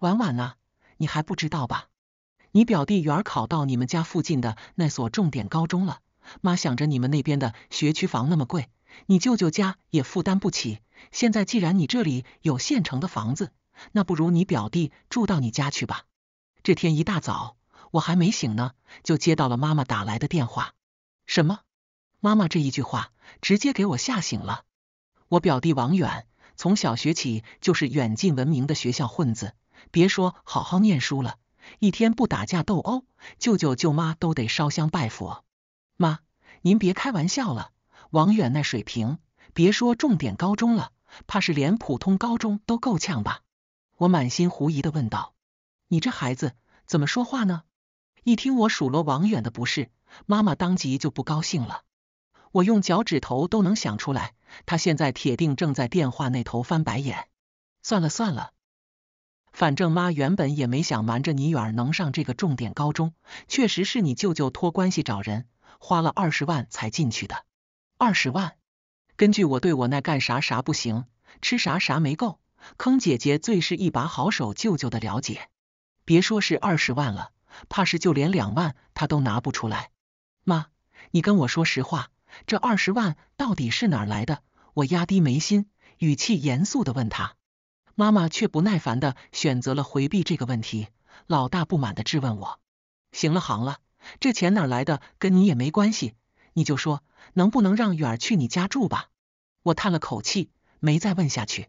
婉婉呐，你还不知道吧？你表弟远考到你们家附近的那所重点高中了。妈想着你们那边的学区房那么贵，你舅舅家也负担不起。现在既然你这里有现成的房子，那不如你表弟住到你家去吧。这天一大早，我还没醒呢，就接到了妈妈打来的电话。什么？妈妈这一句话直接给我吓醒了。我表弟王远从小学起就是远近闻名的学校混子。别说好好念书了，一天不打架斗殴，舅舅舅妈都得烧香拜佛。妈，您别开玩笑了，王远那水平，别说重点高中了，怕是连普通高中都够呛吧？我满心狐疑的问道：“你这孩子怎么说话呢？”一听我数落王远的不是，妈妈当即就不高兴了。我用脚趾头都能想出来，他现在铁定正在电话那头翻白眼。算了算了。反正妈原本也没想瞒着你远儿能上这个重点高中，确实是你舅舅托关系找人，花了二十万才进去的。二十万，根据我对我那干啥啥不行，吃啥啥没够，坑姐姐最是一把好手，舅舅的了解，别说是二十万了，怕是就连两万他都拿不出来。妈，你跟我说实话，这二十万到底是哪来的？我压低眉心，语气严肃的问他。妈妈却不耐烦的选择了回避这个问题，老大不满的质问我，行了行了，这钱哪来的，跟你也没关系，你就说能不能让远儿去你家住吧。我叹了口气，没再问下去。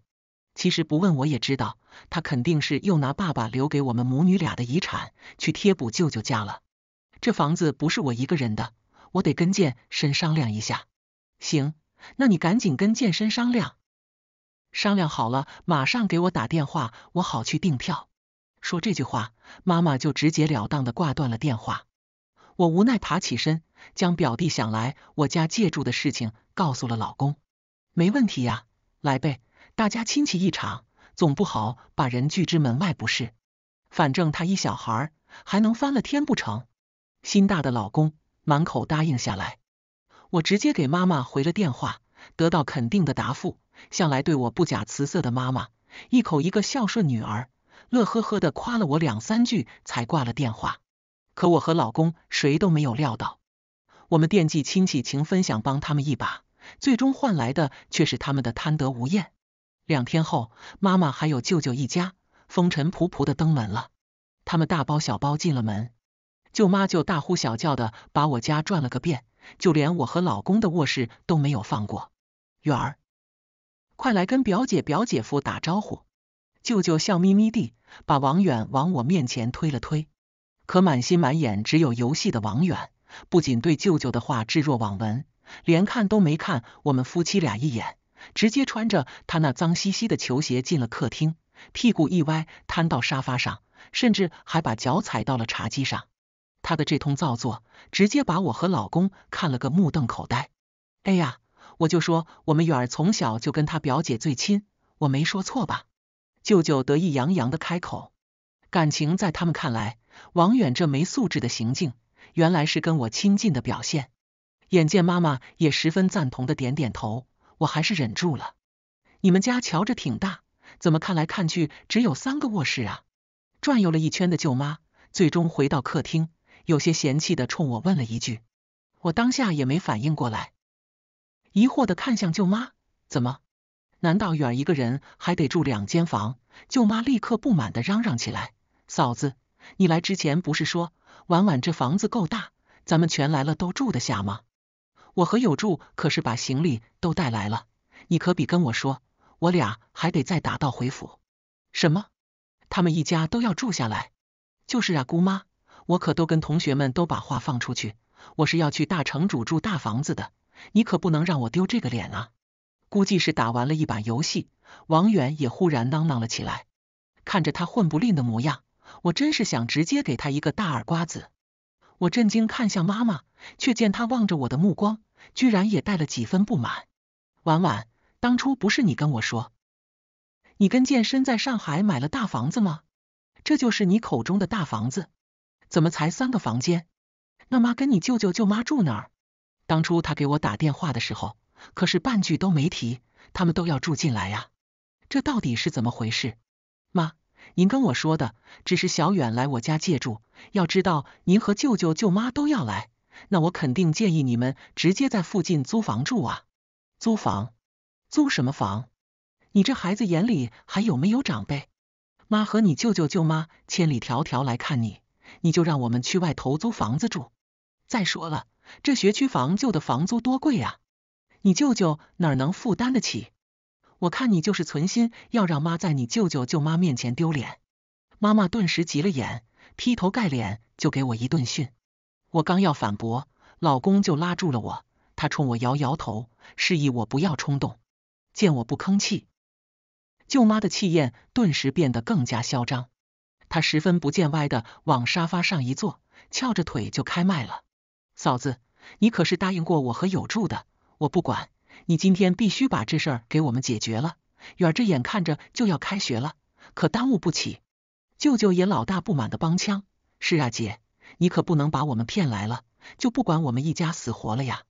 其实不问我也知道，他肯定是又拿爸爸留给我们母女俩的遗产去贴补舅舅家了。这房子不是我一个人的，我得跟健身商量一下。行，那你赶紧跟健身商量。商量好了，马上给我打电话，我好去订票。说这句话，妈妈就直截了当的挂断了电话。我无奈爬起身，将表弟想来我家借住的事情告诉了老公。没问题呀，来呗，大家亲戚一场，总不好把人拒之门外不是？反正他一小孩，还能翻了天不成？心大的老公满口答应下来。我直接给妈妈回了电话，得到肯定的答复。向来对我不假辞色的妈妈，一口一个孝顺女儿，乐呵呵的夸了我两三句，才挂了电话。可我和老公谁都没有料到，我们惦记亲戚情分，想帮他们一把，最终换来的却是他们的贪得无厌。两天后，妈妈还有舅舅一家风尘仆仆的登门了，他们大包小包进了门，舅妈就大呼小叫的把我家转了个遍，就连我和老公的卧室都没有放过。远儿。快来跟表姐、表姐夫打招呼！舅舅笑眯眯地把王远往我面前推了推，可满心满眼只有游戏的王远，不仅对舅舅的话置若罔闻，连看都没看我们夫妻俩一眼，直接穿着他那脏兮兮的球鞋进了客厅，屁股一歪瘫到沙发上，甚至还把脚踩到了茶几上。他的这通造作，直接把我和老公看了个目瞪口呆。哎呀！我就说，我们远儿从小就跟他表姐最亲，我没说错吧？舅舅得意洋洋的开口。感情在他们看来，王远这没素质的行径，原来是跟我亲近的表现。眼见妈妈也十分赞同的点点头，我还是忍住了。你们家瞧着挺大，怎么看来看去只有三个卧室啊？转悠了一圈的舅妈，最终回到客厅，有些嫌弃的冲我问了一句。我当下也没反应过来。疑惑的看向舅妈，怎么？难道远一个人还得住两间房？舅妈立刻不满的嚷嚷起来：“嫂子，你来之前不是说婉婉这房子够大，咱们全来了都住得下吗？我和有柱可是把行李都带来了，你可比跟我说，我俩还得再打道回府。什么？他们一家都要住下来？就是啊，姑妈，我可都跟同学们都把话放出去，我是要去大城主住大房子的。”你可不能让我丢这个脸啊！估计是打完了一把游戏，王远也忽然囔囔了起来。看着他混不吝的模样，我真是想直接给他一个大耳瓜子。我震惊看向妈妈，却见她望着我的目光，居然也带了几分不满。婉婉，当初不是你跟我说，你跟健身在上海买了大房子吗？这就是你口中的大房子？怎么才三个房间？那妈跟你舅舅舅妈住哪儿？当初他给我打电话的时候，可是半句都没提，他们都要住进来呀，这到底是怎么回事？妈，您跟我说的只是小远来我家借住，要知道您和舅舅舅妈都要来，那我肯定建议你们直接在附近租房住啊。租房？租什么房？你这孩子眼里还有没有长辈？妈和你舅舅舅妈千里迢迢来看你，你就让我们去外头租房子住？再说了。这学区房旧的房租多贵啊！你舅舅哪能负担得起？我看你就是存心要让妈在你舅舅舅妈面前丢脸。妈妈顿时急了眼，劈头盖脸就给我一顿训。我刚要反驳，老公就拉住了我，他冲我摇摇头，示意我不要冲动。见我不吭气，舅妈的气焰顿时变得更加嚣张。她十分不见歪的往沙发上一坐，翘着腿就开麦了。嫂子，你可是答应过我和有柱的，我不管你今天必须把这事给我们解决了。远这眼看着就要开学了，可耽误不起。舅舅也老大不满的帮腔：“是啊，姐，你可不能把我们骗来了，就不管我们一家死活了呀。”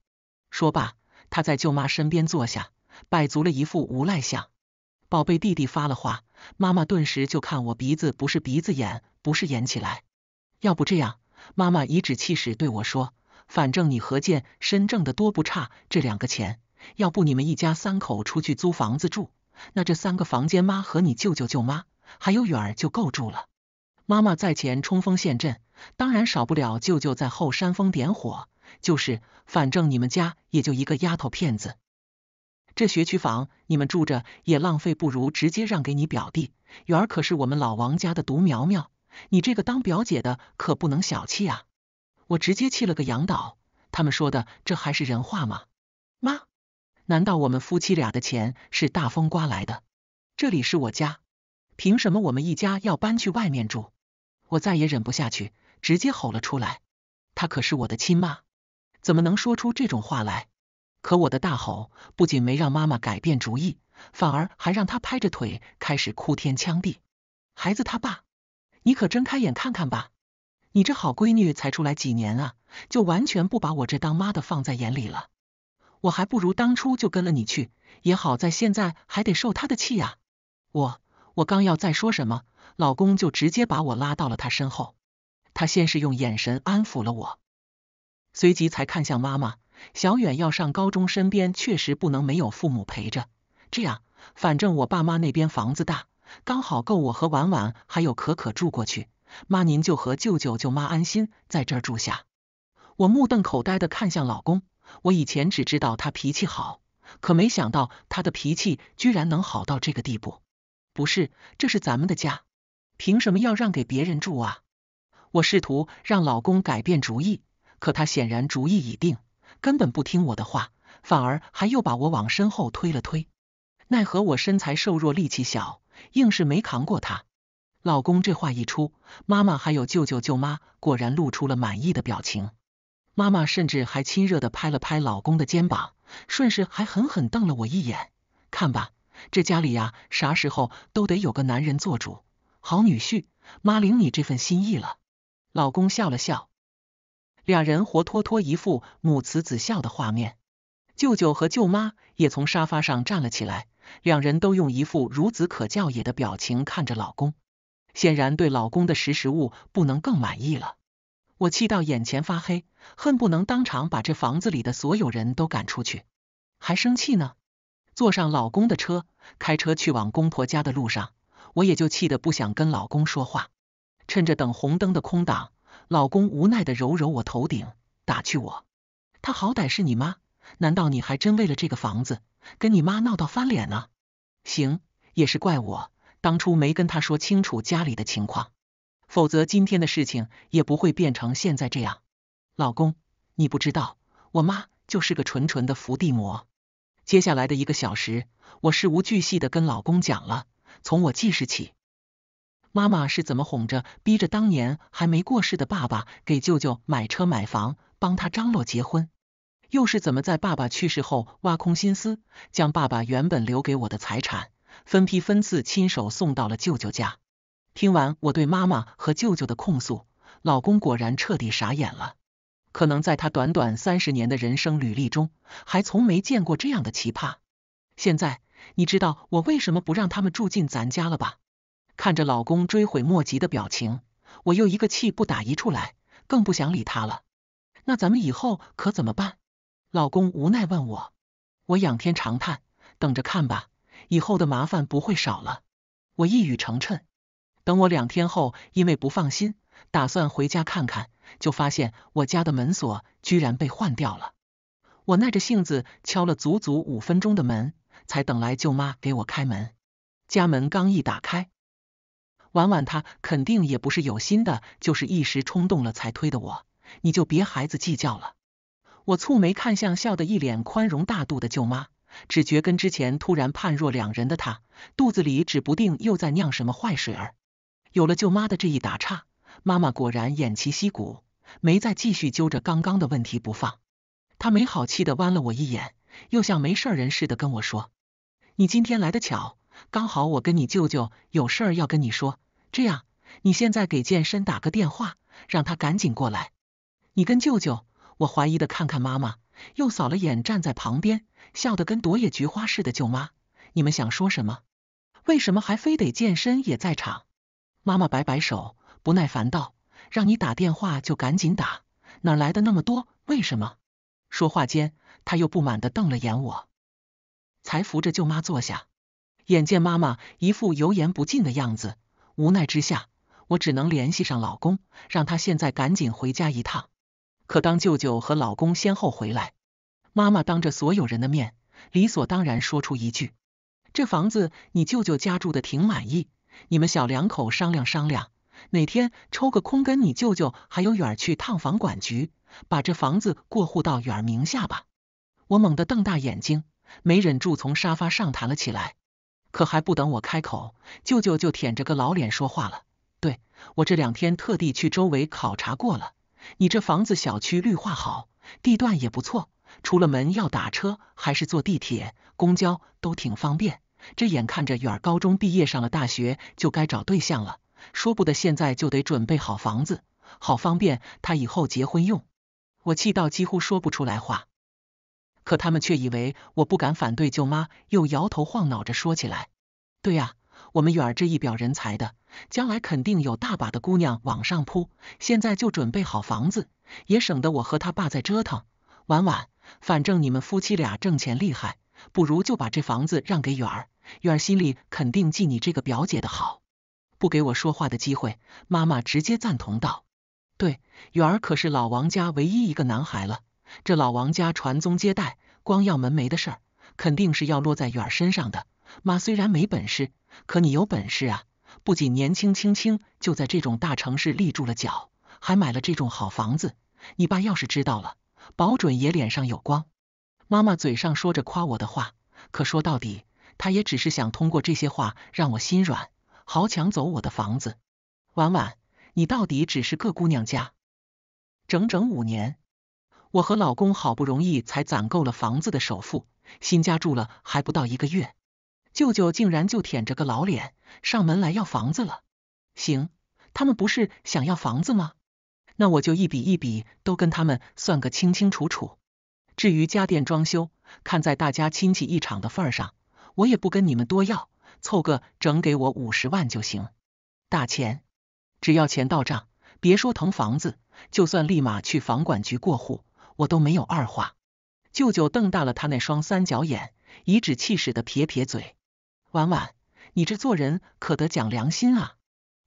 说罢，他在舅妈身边坐下，摆足了一副无赖相。宝贝弟弟发了话，妈妈顿时就看我鼻子不是鼻子，眼不是眼起来。要不这样，妈妈颐指气使对我说。反正你和建身挣的多不差，这两个钱，要不你们一家三口出去租房子住，那这三个房间，妈和你舅舅舅妈还有远儿就够住了。妈妈在前冲锋陷阵，当然少不了舅舅在后煽风点火。就是，反正你们家也就一个丫头片子，这学区房你们住着也浪费，不如直接让给你表弟。远儿可是我们老王家的独苗苗，你这个当表姐的可不能小气啊。我直接气了个仰倒。他们说的这还是人话吗？妈，难道我们夫妻俩的钱是大风刮来的？这里是我家，凭什么我们一家要搬去外面住？我再也忍不下去，直接吼了出来。她可是我的亲妈，怎么能说出这种话来？可我的大吼不仅没让妈妈改变主意，反而还让她拍着腿开始哭天抢地。孩子他爸，你可睁开眼看看吧。你这好闺女才出来几年啊，就完全不把我这当妈的放在眼里了。我还不如当初就跟了你去，也好在现在还得受她的气呀。我我刚要再说什么，老公就直接把我拉到了他身后。他先是用眼神安抚了我，随即才看向妈妈。小远要上高中，身边确实不能没有父母陪着。这样，反正我爸妈那边房子大，刚好够我和婉婉还有可可住过去。妈，您就和舅舅舅妈安心在这儿住下。我目瞪口呆的看向老公，我以前只知道他脾气好，可没想到他的脾气居然能好到这个地步。不是，这是咱们的家，凭什么要让给别人住啊？我试图让老公改变主意，可他显然主意已定，根本不听我的话，反而还又把我往身后推了推。奈何我身材瘦弱，力气小，硬是没扛过他。老公这话一出，妈妈还有舅舅舅妈果然露出了满意的表情。妈妈甚至还亲热的拍了拍老公的肩膀，顺势还狠狠瞪了我一眼。看吧，这家里呀，啥时候都得有个男人做主。好女婿，妈领你这份心意了。老公笑了笑，俩人活脱脱一副母慈子孝的画面。舅舅和舅妈也从沙发上站了起来，两人都用一副孺子可教也的表情看着老公。显然对老公的识时务不能更满意了，我气到眼前发黑，恨不能当场把这房子里的所有人都赶出去。还生气呢？坐上老公的车，开车去往公婆家的路上，我也就气得不想跟老公说话。趁着等红灯的空档，老公无奈的揉揉我头顶，打趣我：“她好歹是你妈，难道你还真为了这个房子跟你妈闹到翻脸呢？”行，也是怪我。当初没跟他说清楚家里的情况，否则今天的事情也不会变成现在这样。老公，你不知道，我妈就是个纯纯的伏地魔。接下来的一个小时，我事无巨细的跟老公讲了从我记事起，妈妈是怎么哄着逼着当年还没过世的爸爸给舅舅买车买房，帮他张罗结婚，又是怎么在爸爸去世后挖空心思，将爸爸原本留给我的财产。分批分次亲手送到了舅舅家。听完我对妈妈和舅舅的控诉，老公果然彻底傻眼了。可能在他短短三十年的人生履历中，还从没见过这样的奇葩。现在你知道我为什么不让他们住进咱家了吧？看着老公追悔莫及的表情，我又一个气不打一处来，更不想理他了。那咱们以后可怎么办？老公无奈问我。我仰天长叹，等着看吧。以后的麻烦不会少了，我一语成谶。等我两天后，因为不放心，打算回家看看，就发现我家的门锁居然被换掉了。我耐着性子敲了足足五分钟的门，才等来舅妈给我开门。家门刚一打开，婉婉她肯定也不是有心的，就是一时冲动了才推的我，你就别孩子计较了。我蹙眉看向笑得一脸宽容大度的舅妈。只觉跟之前突然判若两人的他，肚子里指不定又在酿什么坏水儿。有了舅妈的这一打岔，妈妈果然偃旗息鼓，没再继续揪着刚刚的问题不放。她没好气的弯了我一眼，又像没事人似的跟我说：“你今天来的巧，刚好我跟你舅舅有事儿要跟你说。这样，你现在给健身打个电话，让他赶紧过来。你跟舅舅，我怀疑的看看妈妈。”又扫了眼站在旁边笑得跟朵野菊花似的舅妈，你们想说什么？为什么还非得健身也在场？妈妈摆摆手，不耐烦道：“让你打电话就赶紧打，哪来的那么多？为什么？”说话间，他又不满地瞪了眼我，才扶着舅妈坐下。眼见妈妈一副油盐不进的样子，无奈之下，我只能联系上老公，让他现在赶紧回家一趟。可当舅舅和老公先后回来，妈妈当着所有人的面，理所当然说出一句：“这房子你舅舅家住的挺满意，你们小两口商量商量，哪天抽个空跟你舅舅还有远儿去趟房管局，把这房子过户到远儿名下吧。”我猛地瞪大眼睛，没忍住从沙发上弹了起来。可还不等我开口，舅舅就腆着个老脸说话了：“对我这两天特地去周围考察过了。”你这房子小区绿化好，地段也不错，出了门要打车还是坐地铁、公交都挺方便。这眼看着远儿高中毕业上了大学，就该找对象了，说不得现在就得准备好房子，好方便他以后结婚用。我气到几乎说不出来话，可他们却以为我不敢反对，舅妈又摇头晃脑着说起来，对呀。我们远儿这一表人才的，将来肯定有大把的姑娘往上扑。现在就准备好房子，也省得我和他爸再折腾。婉婉，反正你们夫妻俩挣钱厉害，不如就把这房子让给远儿。远儿心里肯定记你这个表姐的好。不给我说话的机会，妈妈直接赞同道：“对，远儿可是老王家唯一一个男孩了。这老王家传宗接代、光耀门楣的事儿，肯定是要落在远儿身上的。妈虽然没本事。”可你有本事啊，不仅年轻轻轻就在这种大城市立住了脚，还买了这种好房子。你爸要是知道了，保准也脸上有光。妈妈嘴上说着夸我的话，可说到底，她也只是想通过这些话让我心软，好抢走我的房子。婉婉，你到底只是个姑娘家，整整五年，我和老公好不容易才攒够了房子的首付，新家住了还不到一个月。舅舅竟然就舔着个老脸上门来要房子了。行，他们不是想要房子吗？那我就一笔一笔都跟他们算个清清楚楚。至于家电装修，看在大家亲戚一场的份上，我也不跟你们多要，凑个整给我五十万就行。大钱，只要钱到账，别说腾房子，就算立马去房管局过户，我都没有二话。舅舅瞪大了他那双三角眼，颐指气使的撇撇嘴。婉婉，你这做人可得讲良心啊！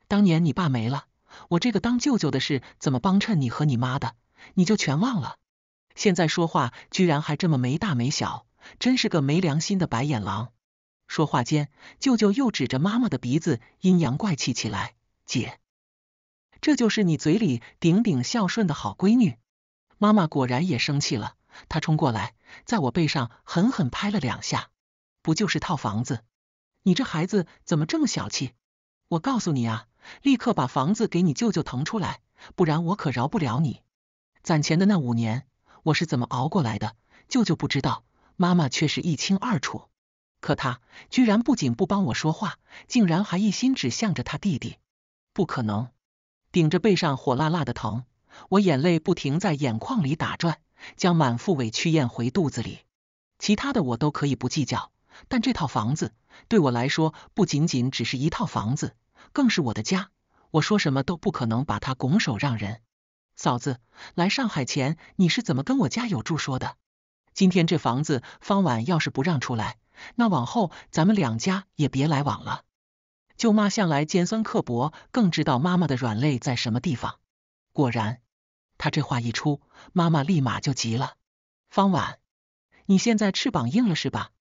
当年你爸没了，我这个当舅舅的是怎么帮衬你和你妈的，你就全忘了？现在说话居然还这么没大没小，真是个没良心的白眼狼！说话间，舅舅又指着妈妈的鼻子阴阳怪气起来：“姐，这就是你嘴里顶顶孝顺的好闺女。”妈妈果然也生气了，她冲过来，在我背上狠狠拍了两下。不就是套房子？你这孩子怎么这么小气？我告诉你啊，立刻把房子给你舅舅腾出来，不然我可饶不了你！攒钱的那五年，我是怎么熬过来的，舅舅不知道，妈妈却是一清二楚。可他居然不仅不帮我说话，竟然还一心指向着他弟弟！不可能！顶着背上火辣辣的疼，我眼泪不停在眼眶里打转，将满腹委屈咽回肚子里。其他的我都可以不计较。但这套房子对我来说不仅仅只是一套房子，更是我的家。我说什么都不可能把它拱手让人。嫂子来上海前，你是怎么跟我家有柱说的？今天这房子方婉要是不让出来，那往后咱们两家也别来往了。舅妈向来尖酸刻薄，更知道妈妈的软肋在什么地方。果然，她这话一出，妈妈立马就急了。方婉，你现在翅膀硬了是吧？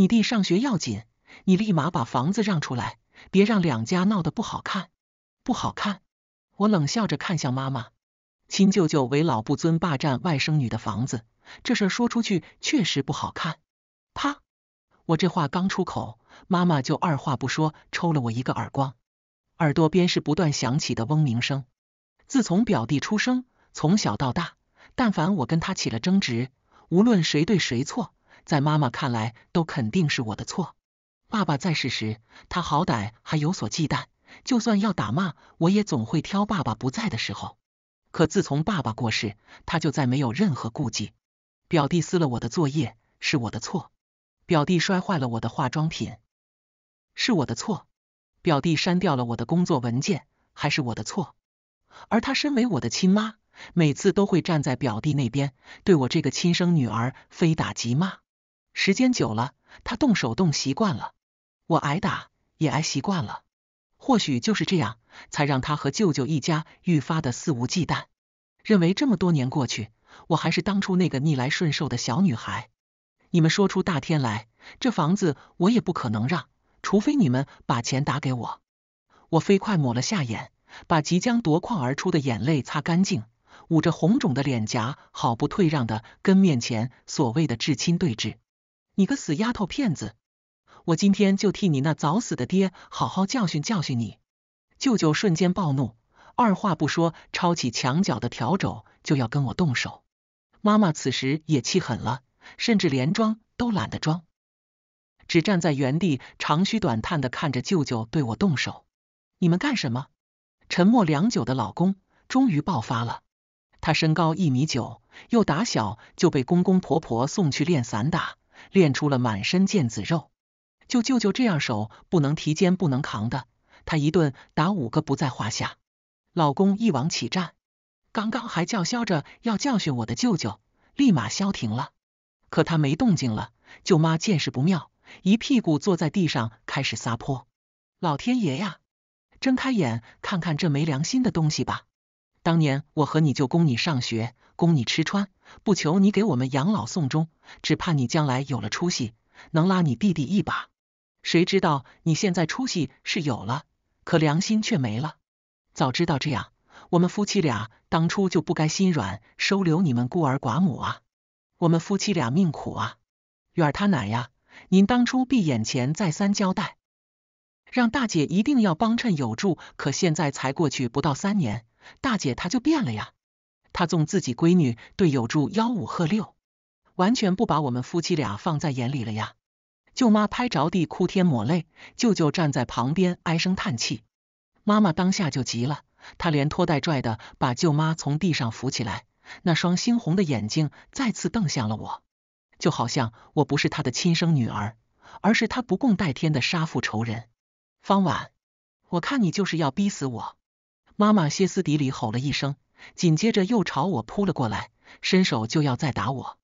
你弟上学要紧，你立马把房子让出来，别让两家闹得不好看。不好看！我冷笑着看向妈妈，亲舅舅为老不尊，霸占外甥女的房子，这事说出去确实不好看。啪！我这话刚出口，妈妈就二话不说抽了我一个耳光，耳朵边是不断响起的嗡鸣声。自从表弟出生，从小到大，但凡我跟他起了争执，无论谁对谁错。在妈妈看来，都肯定是我的错。爸爸在世时，他好歹还有所忌惮，就算要打骂，我也总会挑爸爸不在的时候。可自从爸爸过世，他就再没有任何顾忌。表弟撕了我的作业，是我的错；表弟摔坏了我的化妆品，是我的错；表弟删掉了我的工作文件，还是我的错。而他身为我的亲妈，每次都会站在表弟那边，对我这个亲生女儿非打即骂。时间久了，他动手动习惯了，我挨打也挨习惯了。或许就是这样，才让他和舅舅一家愈发的肆无忌惮，认为这么多年过去，我还是当初那个逆来顺受的小女孩。你们说出大天来，这房子我也不可能让，除非你们把钱打给我。我飞快抹了下眼，把即将夺眶而出的眼泪擦干净，捂着红肿的脸颊，毫不退让的跟面前所谓的至亲对峙。你个死丫头骗子！我今天就替你那早死的爹好好教训教训你！舅舅瞬间暴怒，二话不说抄起墙角的笤帚就要跟我动手。妈妈此时也气狠了，甚至连装都懒得装，只站在原地长吁短叹的看着舅舅对我动手。你们干什么？沉默良久的老公终于爆发了。他身高一米九，又打小就被公公婆婆送去练散打。练出了满身腱子肉，就舅舅这样手，不能提肩，不能扛的，他一顿打五个不在话下。老公一往起战，刚刚还叫嚣着要教训我的舅舅，立马消停了。可他没动静了，舅妈见势不妙，一屁股坐在地上开始撒泼。老天爷呀，睁开眼看看这没良心的东西吧！当年我和你就供你上学，供你吃穿，不求你给我们养老送终，只怕你将来有了出息，能拉你弟弟一把。谁知道你现在出息是有了，可良心却没了。早知道这样，我们夫妻俩当初就不该心软收留你们孤儿寡母啊！我们夫妻俩命苦啊！远他奶呀，您当初闭眼前再三交代，让大姐一定要帮衬有助，可现在才过去不到三年。大姐她就变了呀，她纵自己闺女对有柱吆五喝六，完全不把我们夫妻俩放在眼里了呀。舅妈拍着地哭天抹泪，舅舅站在旁边唉声叹气。妈妈当下就急了，她连拖带拽的把舅妈从地上扶起来，那双猩红的眼睛再次瞪向了我，就好像我不是她的亲生女儿，而是她不共戴天的杀父仇人。方婉，我看你就是要逼死我。妈妈歇斯底里吼了一声，紧接着又朝我扑了过来，伸手就要再打我。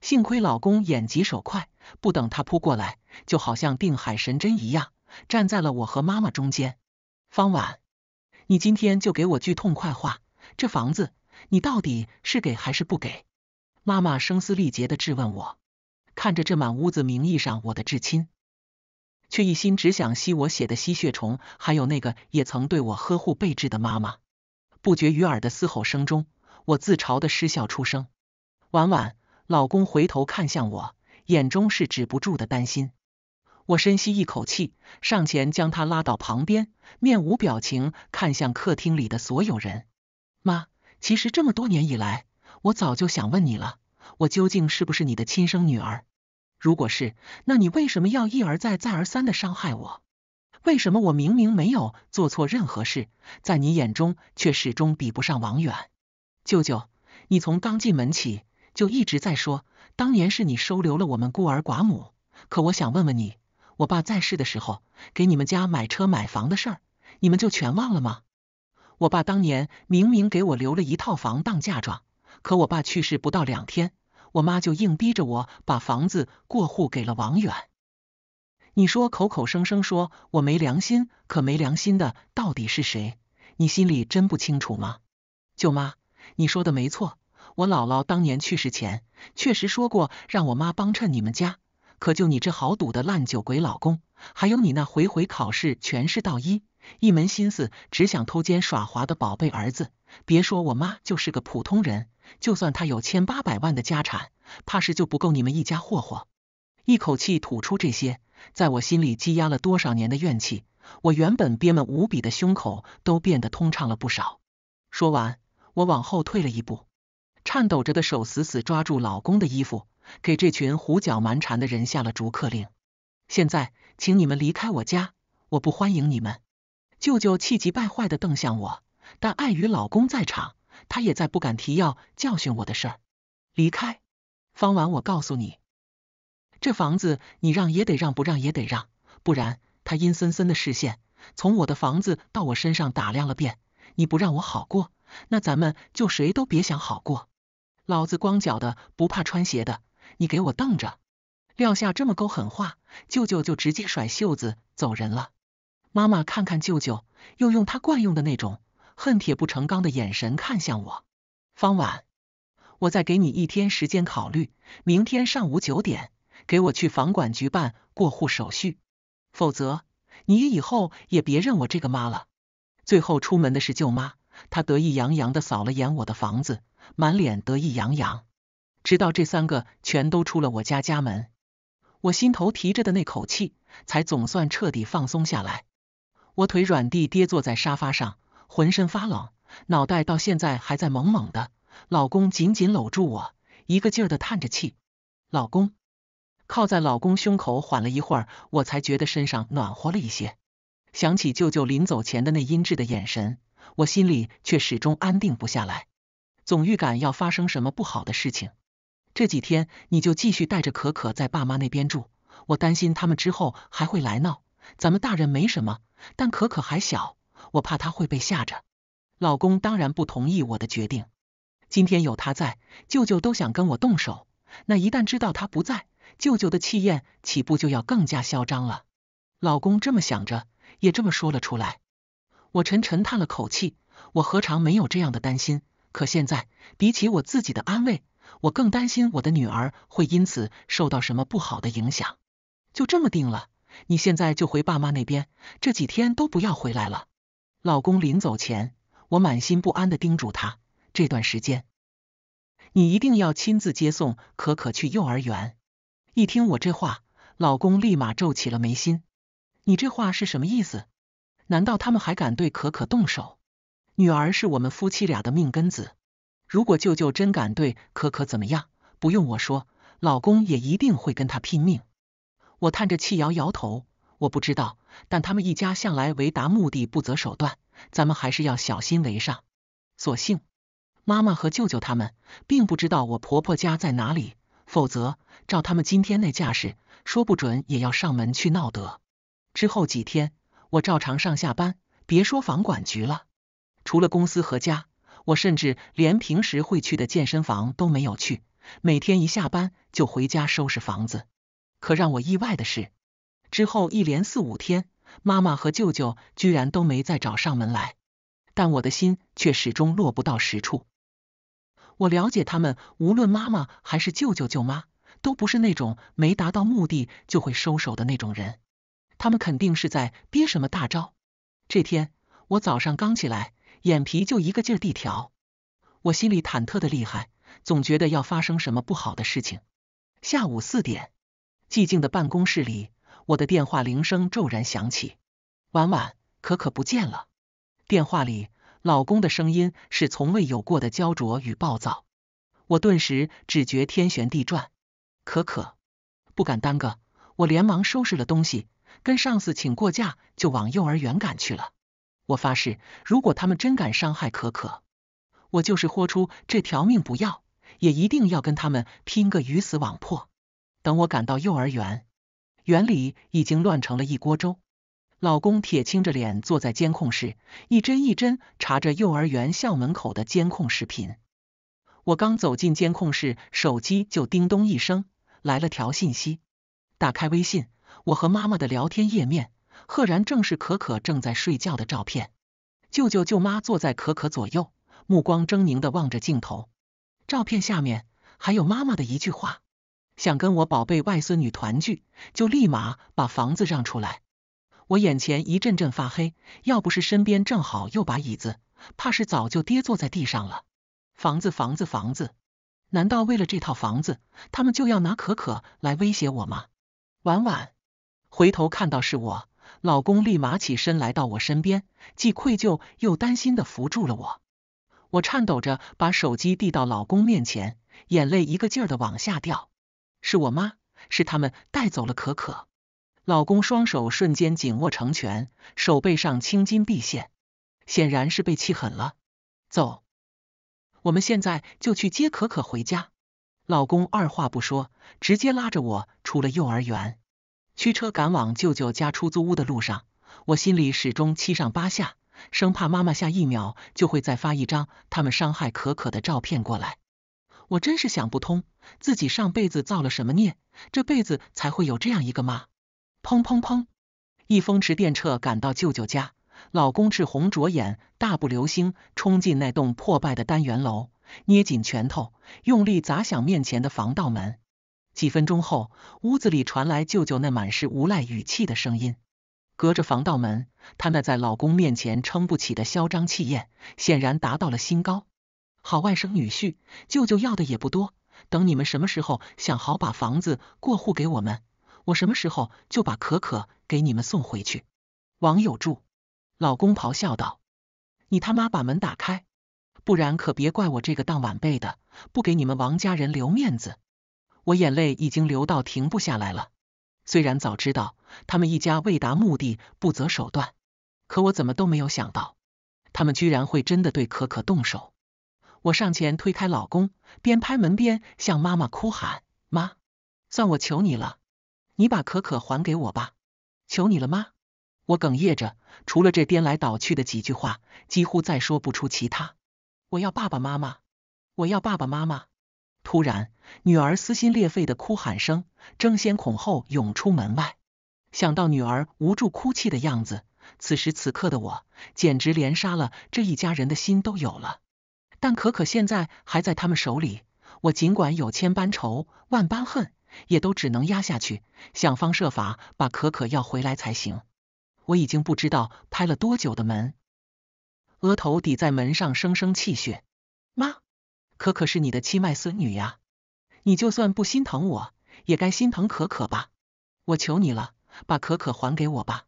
幸亏老公眼疾手快，不等他扑过来，就好像定海神针一样，站在了我和妈妈中间。方婉，你今天就给我句痛快话，这房子你到底是给还是不给？妈妈声嘶力竭的质问我，看着这满屋子名义上我的至亲。却一心只想吸我血的吸血虫，还有那个也曾对我呵护备至的妈妈。不绝于耳的嘶吼声中，我自嘲的失笑出声。晚晚，老公回头看向我，眼中是止不住的担心。我深吸一口气，上前将他拉到旁边，面无表情看向客厅里的所有人。妈，其实这么多年以来，我早就想问你了，我究竟是不是你的亲生女儿？如果是，那你为什么要一而再、再而三的伤害我？为什么我明明没有做错任何事，在你眼中却始终比不上王远？舅舅，你从刚进门起就一直在说，当年是你收留了我们孤儿寡母，可我想问问你，我爸在世的时候给你们家买车买房的事儿，你们就全忘了吗？我爸当年明明给我留了一套房当嫁妆，可我爸去世不到两天。我妈就硬逼着我把房子过户给了王远。你说口口声声说我没良心，可没良心的到底是谁？你心里真不清楚吗？舅妈，你说的没错，我姥姥当年去世前确实说过让我妈帮衬你们家。可就你这好赌的烂酒鬼老公，还有你那回回考试全是倒一，一门心思只想偷奸耍滑的宝贝儿子，别说我妈就是个普通人。就算他有千八百万的家产，怕是就不够你们一家霍霍。一口气吐出这些在我心里积压了多少年的怨气，我原本憋闷无比的胸口都变得通畅了不少。说完，我往后退了一步，颤抖着的手死死抓住老公的衣服，给这群胡搅蛮缠的人下了逐客令。现在，请你们离开我家，我不欢迎你们。舅舅气急败坏的瞪向我，但碍于老公在场。他也再不敢提要教训我的事儿，离开方婉，我告诉你，这房子你让也得让，不让也得让，不然他阴森森的视线从我的房子到我身上打量了遍，你不让我好过，那咱们就谁都别想好过。老子光脚的不怕穿鞋的，你给我瞪着！撂下这么够狠话，舅舅就直接甩袖子走人了。妈妈看看舅舅，又用他惯用的那种。恨铁不成钢的眼神看向我，方婉，我再给你一天时间考虑，明天上午九点给我去房管局办过户手续，否则你以后也别认我这个妈了。最后出门的是舅妈，她得意洋洋的扫了眼我的房子，满脸得意洋洋。直到这三个全都出了我家家门，我心头提着的那口气才总算彻底放松下来。我腿软地跌坐在沙发上。浑身发冷，脑袋到现在还在懵懵的。老公紧紧搂住我，一个劲儿的叹着气。老公靠在老公胸口缓了一会儿，我才觉得身上暖和了一些。想起舅舅临走前的那阴鸷的眼神，我心里却始终安定不下来，总预感要发生什么不好的事情。这几天你就继续带着可可在爸妈那边住，我担心他们之后还会来闹。咱们大人没什么，但可可还小。我怕他会被吓着，老公当然不同意我的决定。今天有他在，舅舅都想跟我动手，那一旦知道他不在，舅舅的气焰岂不就要更加嚣张了？老公这么想着，也这么说了出来。我沉沉叹了口气，我何尝没有这样的担心？可现在，比起我自己的安慰，我更担心我的女儿会因此受到什么不好的影响。就这么定了，你现在就回爸妈那边，这几天都不要回来了。老公临走前，我满心不安的叮嘱他，这段时间，你一定要亲自接送可可去幼儿园。一听我这话，老公立马皱起了眉心，你这话是什么意思？难道他们还敢对可可动手？女儿是我们夫妻俩的命根子，如果舅舅真敢对可可怎么样，不用我说，老公也一定会跟他拼命。我叹着气摇摇头，我不知道。但他们一家向来为达目的不择手段，咱们还是要小心为上。所幸，妈妈和舅舅他们并不知道我婆婆家在哪里，否则照他们今天那架势，说不准也要上门去闹得。之后几天，我照常上下班，别说房管局了，除了公司和家，我甚至连平时会去的健身房都没有去，每天一下班就回家收拾房子。可让我意外的是。之后一连四五天，妈妈和舅舅居然都没再找上门来，但我的心却始终落不到实处。我了解他们，无论妈妈还是舅舅舅妈，都不是那种没达到目的就会收手的那种人，他们肯定是在憋什么大招。这天我早上刚起来，眼皮就一个劲地跳，我心里忐忑的厉害，总觉得要发生什么不好的事情。下午四点，寂静的办公室里。我的电话铃声骤然响起，婉婉，可可不见了。电话里，老公的声音是从未有过的焦灼与暴躁。我顿时只觉天旋地转。可可不敢耽搁，我连忙收拾了东西，跟上司请过假，就往幼儿园赶去了。我发誓，如果他们真敢伤害可可，我就是豁出这条命不要，也一定要跟他们拼个鱼死网破。等我赶到幼儿园。园里已经乱成了一锅粥，老公铁青着脸坐在监控室，一帧一帧查着幼儿园校门口的监控视频。我刚走进监控室，手机就叮咚一声来了条信息。打开微信，我和妈妈的聊天页面，赫然正是可可正在睡觉的照片。舅舅舅妈坐在可可左右，目光狰狞的望着镜头。照片下面还有妈妈的一句话。想跟我宝贝外孙女团聚，就立马把房子让出来。我眼前一阵阵发黑，要不是身边正好有把椅子，怕是早就跌坐在地上了。房子，房子，房子，难道为了这套房子，他们就要拿可可来威胁我吗？婉婉，回头看到是我，老公立马起身来到我身边，既愧疚又担心的扶住了我。我颤抖着把手机递到老公面前，眼泪一个劲儿的往下掉。是我妈，是他们带走了可可。老公双手瞬间紧握成拳，手背上青筋毕现，显然是被气狠了。走，我们现在就去接可可回家。老公二话不说，直接拉着我出了幼儿园，驱车赶往舅舅家出租屋的路上，我心里始终七上八下，生怕妈妈下一秒就会再发一张他们伤害可可的照片过来。我真是想不通，自己上辈子造了什么孽，这辈子才会有这样一个妈！砰砰砰！一风驰电掣赶到舅舅家，老公赤红着眼，大步流星冲进那栋破败的单元楼，捏紧拳头，用力砸响面前的防盗门。几分钟后，屋子里传来舅舅那满是无赖语气的声音。隔着防盗门，他那在老公面前撑不起的嚣张气焰，显然达到了新高。好外甥女婿，舅舅要的也不多。等你们什么时候想好把房子过户给我们，我什么时候就把可可给你们送回去。王有柱，老公咆哮道：“你他妈把门打开，不然可别怪我这个当晚辈的不给你们王家人留面子。”我眼泪已经流到停不下来了。虽然早知道他们一家为达目的不择手段，可我怎么都没有想到，他们居然会真的对可可动手。我上前推开老公，边拍门边向妈妈哭喊：“妈，算我求你了，你把可可还给我吧，求你了妈！”我哽咽着，除了这颠来倒去的几句话，几乎再说不出其他。我要爸爸妈妈，我要爸爸妈妈！突然，女儿撕心裂肺的哭喊声争先恐后涌出门外。想到女儿无助哭泣的样子，此时此刻的我，简直连杀了这一家人的心都有了。但可可现在还在他们手里，我尽管有千般愁、万般恨，也都只能压下去，想方设法把可可要回来才行。我已经不知道拍了多久的门，额头抵在门上，生生气血。妈，可可是你的亲外孙女呀，你就算不心疼我，也该心疼可可吧？我求你了，把可可还给我吧，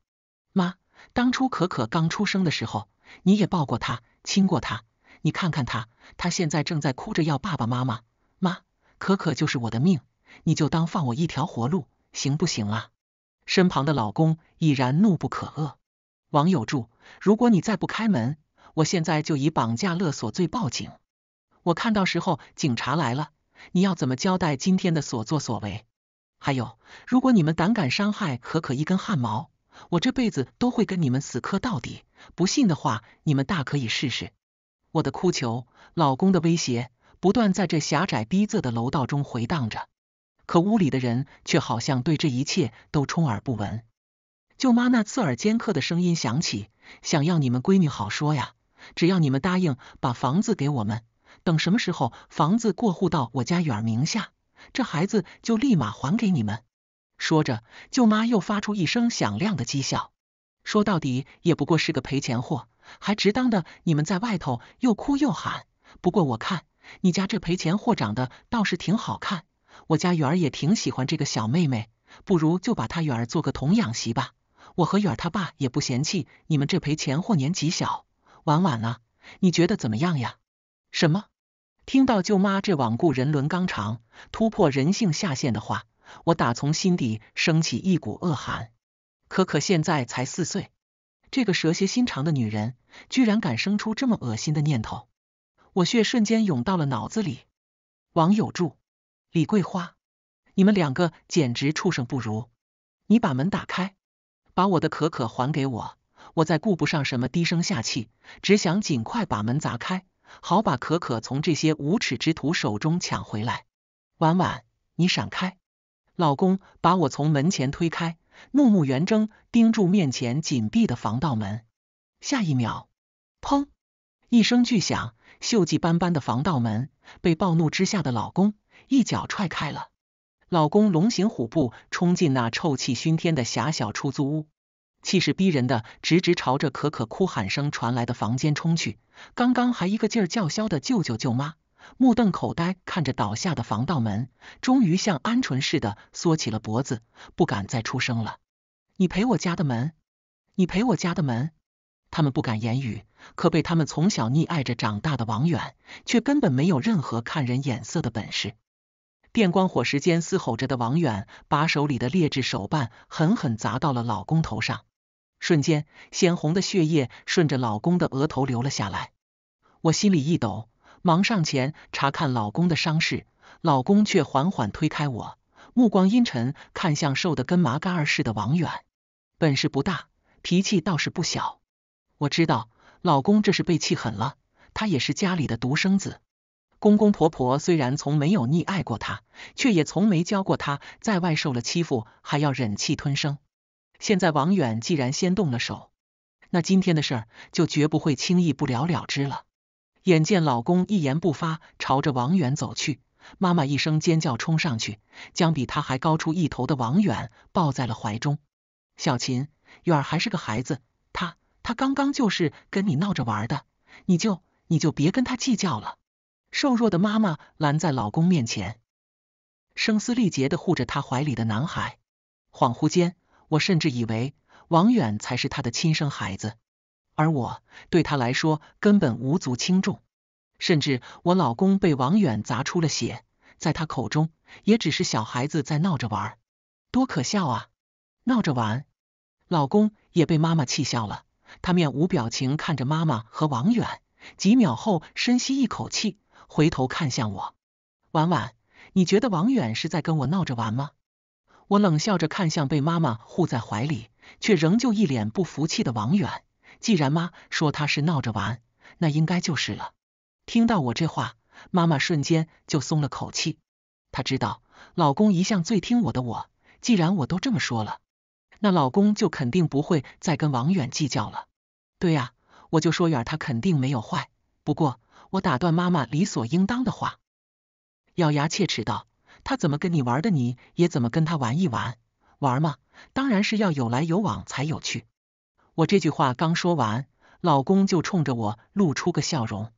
妈。当初可可刚出生的时候，你也抱过她，亲过她。你看看他，他现在正在哭着要爸爸妈妈。妈，可可就是我的命，你就当放我一条活路，行不行啊？身旁的老公已然怒不可遏。王友柱，如果你再不开门，我现在就以绑架勒索罪报警。我看到时候警察来了，你要怎么交代今天的所作所为？还有，如果你们胆敢伤害可可一根汗毛，我这辈子都会跟你们死磕到底。不信的话，你们大可以试试。我的哭求，老公的威胁，不断在这狭窄逼仄的楼道中回荡着。可屋里的人却好像对这一切都充耳不闻。舅妈那刺耳尖刻的声音响起：“想要你们闺女好说呀，只要你们答应把房子给我们，等什么时候房子过户到我家远儿名下，这孩子就立马还给你们。”说着，舅妈又发出一声响亮的讥笑。说到底也不过是个赔钱货，还值当的你们在外头又哭又喊。不过我看你家这赔钱货长得倒是挺好看，我家远儿也挺喜欢这个小妹妹，不如就把她远儿做个童养媳吧。我和远儿他爸也不嫌弃你们这赔钱货年纪小。婉婉啊，你觉得怎么样呀？什么？听到舅妈这罔顾人伦纲常、突破人性下限的话，我打从心底升起一股恶寒。可可现在才四岁，这个蛇蝎心肠的女人居然敢生出这么恶心的念头！我血瞬间涌到了脑子里。王有柱、李桂花，你们两个简直畜生不如！你把门打开，把我的可可还给我！我再顾不上什么低声下气，只想尽快把门砸开，好把可可从这些无耻之徒手中抢回来。婉婉，你闪开！老公，把我从门前推开！怒目圆睁，盯住面前紧闭的防盗门。下一秒，砰一声巨响，锈迹斑斑的防盗门被暴怒之下的老公一脚踹开了。老公龙行虎步冲进那臭气熏天的狭小出租屋，气势逼人的直直朝着可可哭喊声传来的房间冲去。刚刚还一个劲儿叫嚣的舅舅舅妈。目瞪口呆看着倒下的防盗门，终于像鹌鹑似的缩起了脖子，不敢再出声了。你赔我家的门，你赔我家的门！他们不敢言语，可被他们从小溺爱着长大的王远，却根本没有任何看人眼色的本事。电光火石间嘶吼着的王远，把手里的劣质手办狠狠砸到了老公头上，瞬间鲜红的血液顺着老公的额头流了下来。我心里一抖。忙上前查看老公的伤势，老公却缓缓推开我，目光阴沉，看向瘦的跟麻杆似的王远。本事不大，脾气倒是不小。我知道老公这是被气狠了，他也是家里的独生子，公公婆婆虽然从没有溺爱过他，却也从没教过他在外受了欺负还要忍气吞声。现在王远既然先动了手，那今天的事儿就绝不会轻易不了了之了。眼见老公一言不发，朝着王远走去，妈妈一声尖叫冲上去，将比她还高出一头的王远抱在了怀中。小琴，远儿还是个孩子，他，他刚刚就是跟你闹着玩的，你就，你就别跟他计较了。瘦弱的妈妈拦在老公面前，声嘶力竭的护着他怀里的男孩。恍惚间，我甚至以为王远才是他的亲生孩子。而我对他来说根本无足轻重，甚至我老公被王远砸出了血，在他口中也只是小孩子在闹着玩，多可笑啊！闹着玩，老公也被妈妈气笑了。他面无表情看着妈妈和王远，几秒后深吸一口气，回头看向我：“婉婉，你觉得王远是在跟我闹着玩吗？”我冷笑着看向被妈妈护在怀里，却仍旧一脸不服气的王远。既然妈说他是闹着玩，那应该就是了。听到我这话，妈妈瞬间就松了口气。她知道老公一向最听我的，我既然我都这么说了，那老公就肯定不会再跟王远计较了。对呀，我就说远他肯定没有坏。不过我打断妈妈理所应当的话，咬牙切齿道：“他怎么跟你玩的，你也怎么跟他玩一玩？玩嘛，当然是要有来有往才有趣。”我这句话刚说完，老公就冲着我露出个笑容，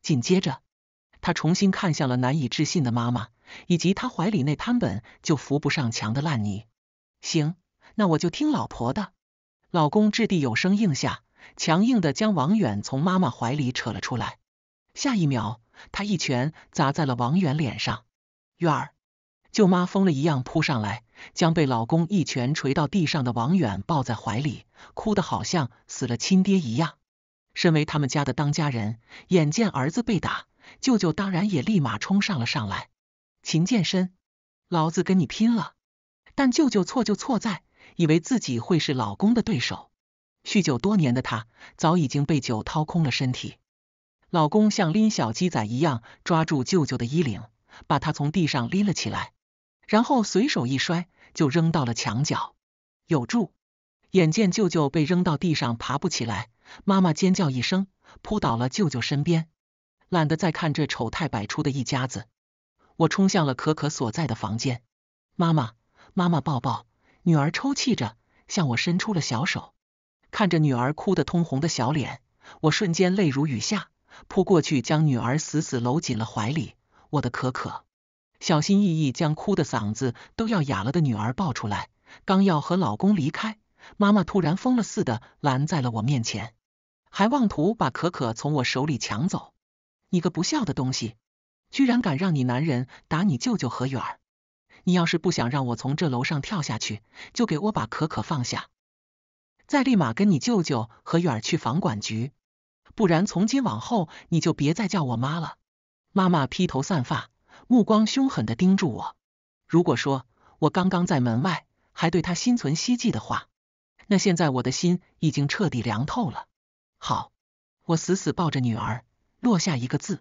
紧接着他重新看向了难以置信的妈妈，以及他怀里那摊本就扶不上墙的烂泥。行，那我就听老婆的。老公掷地有声应下，强硬的将王远从妈妈怀里扯了出来。下一秒，他一拳砸在了王远脸上。远儿。舅妈疯了一样扑上来，将被老公一拳捶到地上的王远抱在怀里，哭得好像死了亲爹一样。身为他们家的当家人，眼见儿子被打，舅舅当然也立马冲上了上来。秦健身，老子跟你拼了！但舅舅错就错在以为自己会是老公的对手。酗酒多年的他，早已经被酒掏空了身体。老公像拎小鸡仔一样抓住舅舅的衣领，把他从地上拎了起来。然后随手一摔，就扔到了墙角。有柱，眼见舅舅被扔到地上爬不起来，妈妈尖叫一声，扑倒了舅舅身边。懒得再看这丑态百出的一家子，我冲向了可可所在的房间。妈妈，妈妈抱抱！女儿抽泣着向我伸出了小手，看着女儿哭得通红的小脸，我瞬间泪如雨下，扑过去将女儿死死搂紧了怀里。我的可可。小心翼翼将哭的嗓子都要哑了的女儿抱出来，刚要和老公离开，妈妈突然疯了似的拦在了我面前，还妄图把可可从我手里抢走。你个不孝的东西，居然敢让你男人打你舅舅何远！你要是不想让我从这楼上跳下去，就给我把可可放下，再立马跟你舅舅何远去房管局，不然从今往后你就别再叫我妈了。妈妈披头散发。目光凶狠地盯住我。如果说我刚刚在门外还对他心存希冀的话，那现在我的心已经彻底凉透了。好，我死死抱着女儿，落下一个字。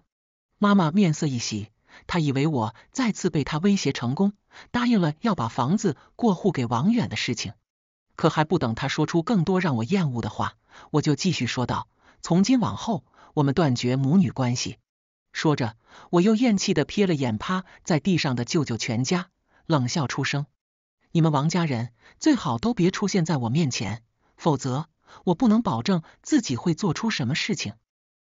妈妈面色一喜，她以为我再次被他威胁成功，答应了要把房子过户给王远的事情。可还不等她说出更多让我厌恶的话，我就继续说道：从今往后，我们断绝母女关系。说着，我又厌气的瞥了眼趴在地上的舅舅全家，冷笑出声：“你们王家人最好都别出现在我面前，否则我不能保证自己会做出什么事情。”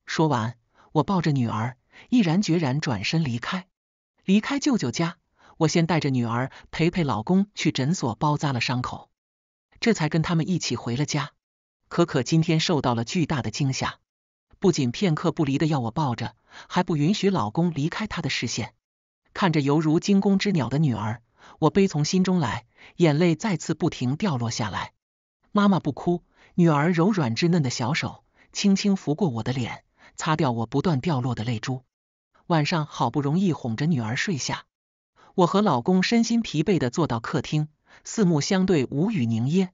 说完，我抱着女儿，毅然决然转身离开。离开舅舅家，我先带着女儿陪陪老公去诊所包扎了伤口，这才跟他们一起回了家。可可今天受到了巨大的惊吓，不仅片刻不离的要我抱着。还不允许老公离开她的视线，看着犹如惊弓之鸟的女儿，我悲从心中来，眼泪再次不停掉落下来。妈妈不哭，女儿柔软稚嫩的小手轻轻拂过我的脸，擦掉我不断掉落的泪珠。晚上好不容易哄着女儿睡下，我和老公身心疲惫的坐到客厅，四目相对，无语凝噎。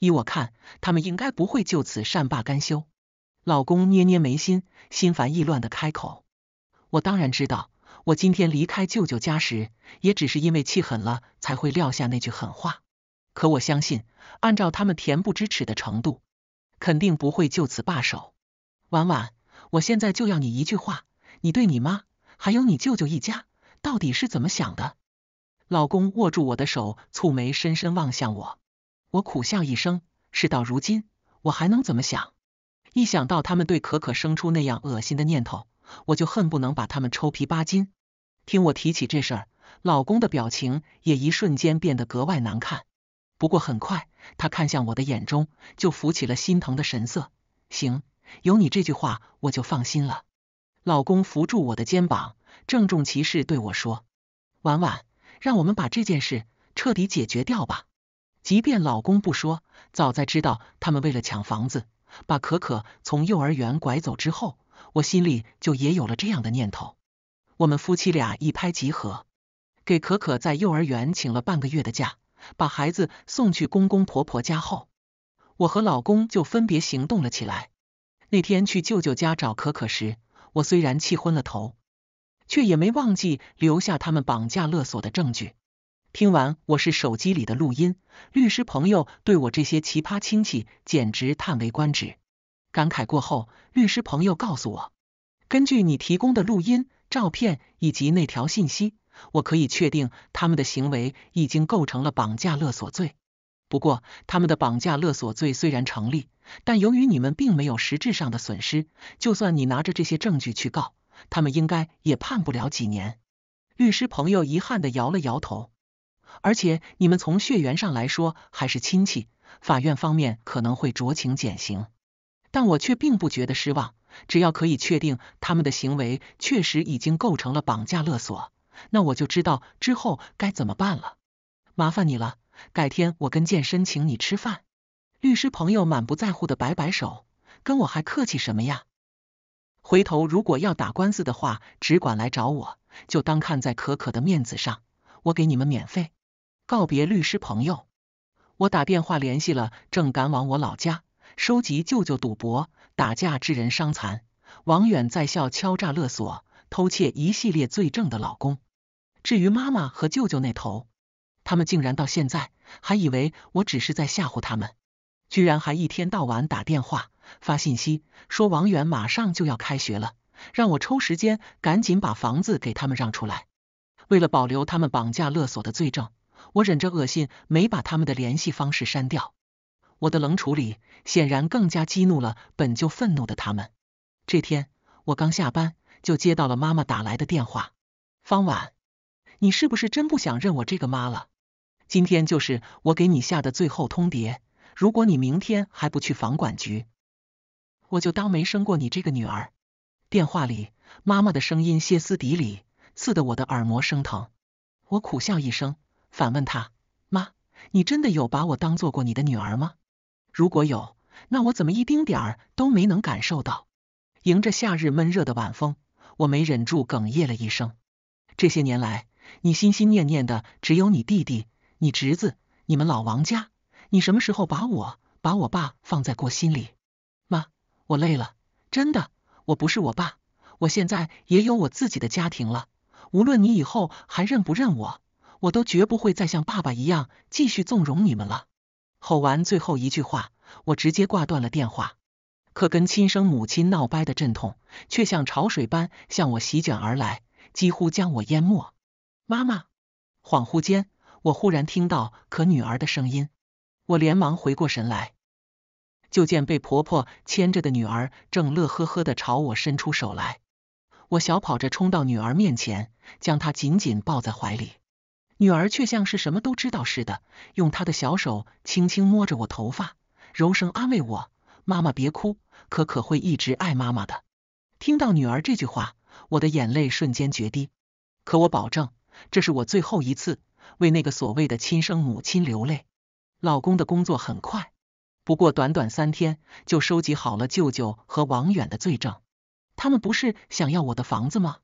依我看，他们应该不会就此善罢甘休。老公捏捏眉心，心烦意乱的开口：“我当然知道，我今天离开舅舅家时，也只是因为气狠了才会撂下那句狠话。可我相信，按照他们恬不知耻的程度，肯定不会就此罢手。婉婉，我现在就要你一句话，你对你妈还有你舅舅一家到底是怎么想的？”老公握住我的手，蹙眉深深望向我。我苦笑一声：“事到如今，我还能怎么想？”一想到他们对可可生出那样恶心的念头，我就恨不能把他们抽皮扒筋。听我提起这事，老公的表情也一瞬间变得格外难看。不过很快，他看向我的眼中就浮起了心疼的神色。行，有你这句话，我就放心了。老公扶住我的肩膀，郑重其事对我说：“婉婉，让我们把这件事彻底解决掉吧。”即便老公不说，早在知道他们为了抢房子。把可可从幼儿园拐走之后，我心里就也有了这样的念头。我们夫妻俩一拍即合，给可可在幼儿园请了半个月的假，把孩子送去公公婆婆家后，我和老公就分别行动了起来。那天去舅舅家找可可时，我虽然气昏了头，却也没忘记留下他们绑架勒索的证据。听完我是手机里的录音，律师朋友对我这些奇葩亲戚简直叹为观止。感慨过后，律师朋友告诉我，根据你提供的录音、照片以及那条信息，我可以确定他们的行为已经构成了绑架勒索罪。不过，他们的绑架勒索罪虽然成立，但由于你们并没有实质上的损失，就算你拿着这些证据去告，他们应该也判不了几年。律师朋友遗憾地摇了摇头。而且你们从血缘上来说还是亲戚，法院方面可能会酌情减刑。但我却并不觉得失望，只要可以确定他们的行为确实已经构成了绑架勒索，那我就知道之后该怎么办了。麻烦你了，改天我跟健身请你吃饭。律师朋友满不在乎的摆摆手，跟我还客气什么呀？回头如果要打官司的话，只管来找我，就当看在可可的面子上，我给你们免费。告别律师朋友，我打电话联系了正赶往我老家收集舅舅赌博、打架致人伤残、王远在校敲诈勒索、偷窃一系列罪证的老公。至于妈妈和舅舅那头，他们竟然到现在还以为我只是在吓唬他们，居然还一天到晚打电话、发信息说王远马上就要开学了，让我抽时间赶紧把房子给他们让出来。为了保留他们绑架勒索的罪证。我忍着恶心，没把他们的联系方式删掉。我的冷处理显然更加激怒了本就愤怒的他们。这天，我刚下班就接到了妈妈打来的电话：“方婉，你是不是真不想认我这个妈了？今天就是我给你下的最后通牒，如果你明天还不去房管局，我就当没生过你这个女儿。”电话里，妈妈的声音歇斯底里，刺得我的耳膜生疼。我苦笑一声。反问他：“妈，你真的有把我当做过你的女儿吗？如果有，那我怎么一丁点儿都没能感受到？”迎着夏日闷热的晚风，我没忍住哽咽了一声。这些年来，你心心念念的只有你弟弟、你侄子、你们老王家，你什么时候把我、把我爸放在过心里？妈，我累了，真的，我不是我爸，我现在也有我自己的家庭了。无论你以后还认不认我。我都绝不会再像爸爸一样继续纵容你们了！吼完最后一句话，我直接挂断了电话。可跟亲生母亲闹掰的阵痛，却像潮水般向我席卷而来，几乎将我淹没。妈妈，恍惚间，我忽然听到可女儿的声音。我连忙回过神来，就见被婆婆牵着的女儿正乐呵呵的朝我伸出手来。我小跑着冲到女儿面前，将她紧紧抱在怀里。女儿却像是什么都知道似的，用她的小手轻轻摸着我头发，柔声安慰我：“妈妈别哭，可可会一直爱妈妈的。”听到女儿这句话，我的眼泪瞬间决堤。可我保证，这是我最后一次为那个所谓的亲生母亲流泪。老公的工作很快，不过短短三天就收集好了舅舅和王远的罪证。他们不是想要我的房子吗？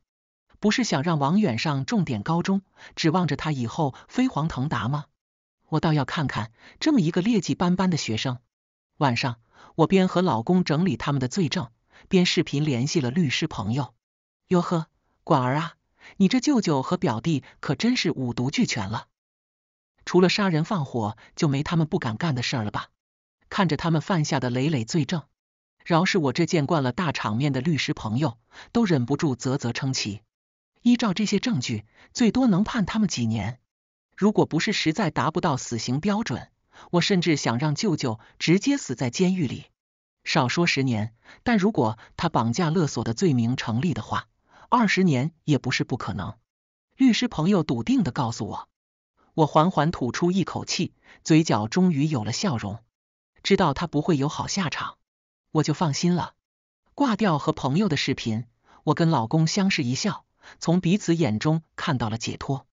不是想让王远上重点高中，指望着他以后飞黄腾达吗？我倒要看看，这么一个劣迹斑斑的学生。晚上，我边和老公整理他们的罪证，边视频联系了律师朋友。哟呵，管儿啊，你这舅舅和表弟可真是五毒俱全了，除了杀人放火，就没他们不敢干的事了吧？看着他们犯下的累累罪证，饶是我这见惯了大场面的律师朋友，都忍不住啧啧称奇。依照这些证据，最多能判他们几年？如果不是实在达不到死刑标准，我甚至想让舅舅直接死在监狱里，少说十年。但如果他绑架勒索的罪名成立的话，二十年也不是不可能。律师朋友笃定的告诉我，我缓缓吐出一口气，嘴角终于有了笑容。知道他不会有好下场，我就放心了。挂掉和朋友的视频，我跟老公相视一笑。从彼此眼中看到了解脱。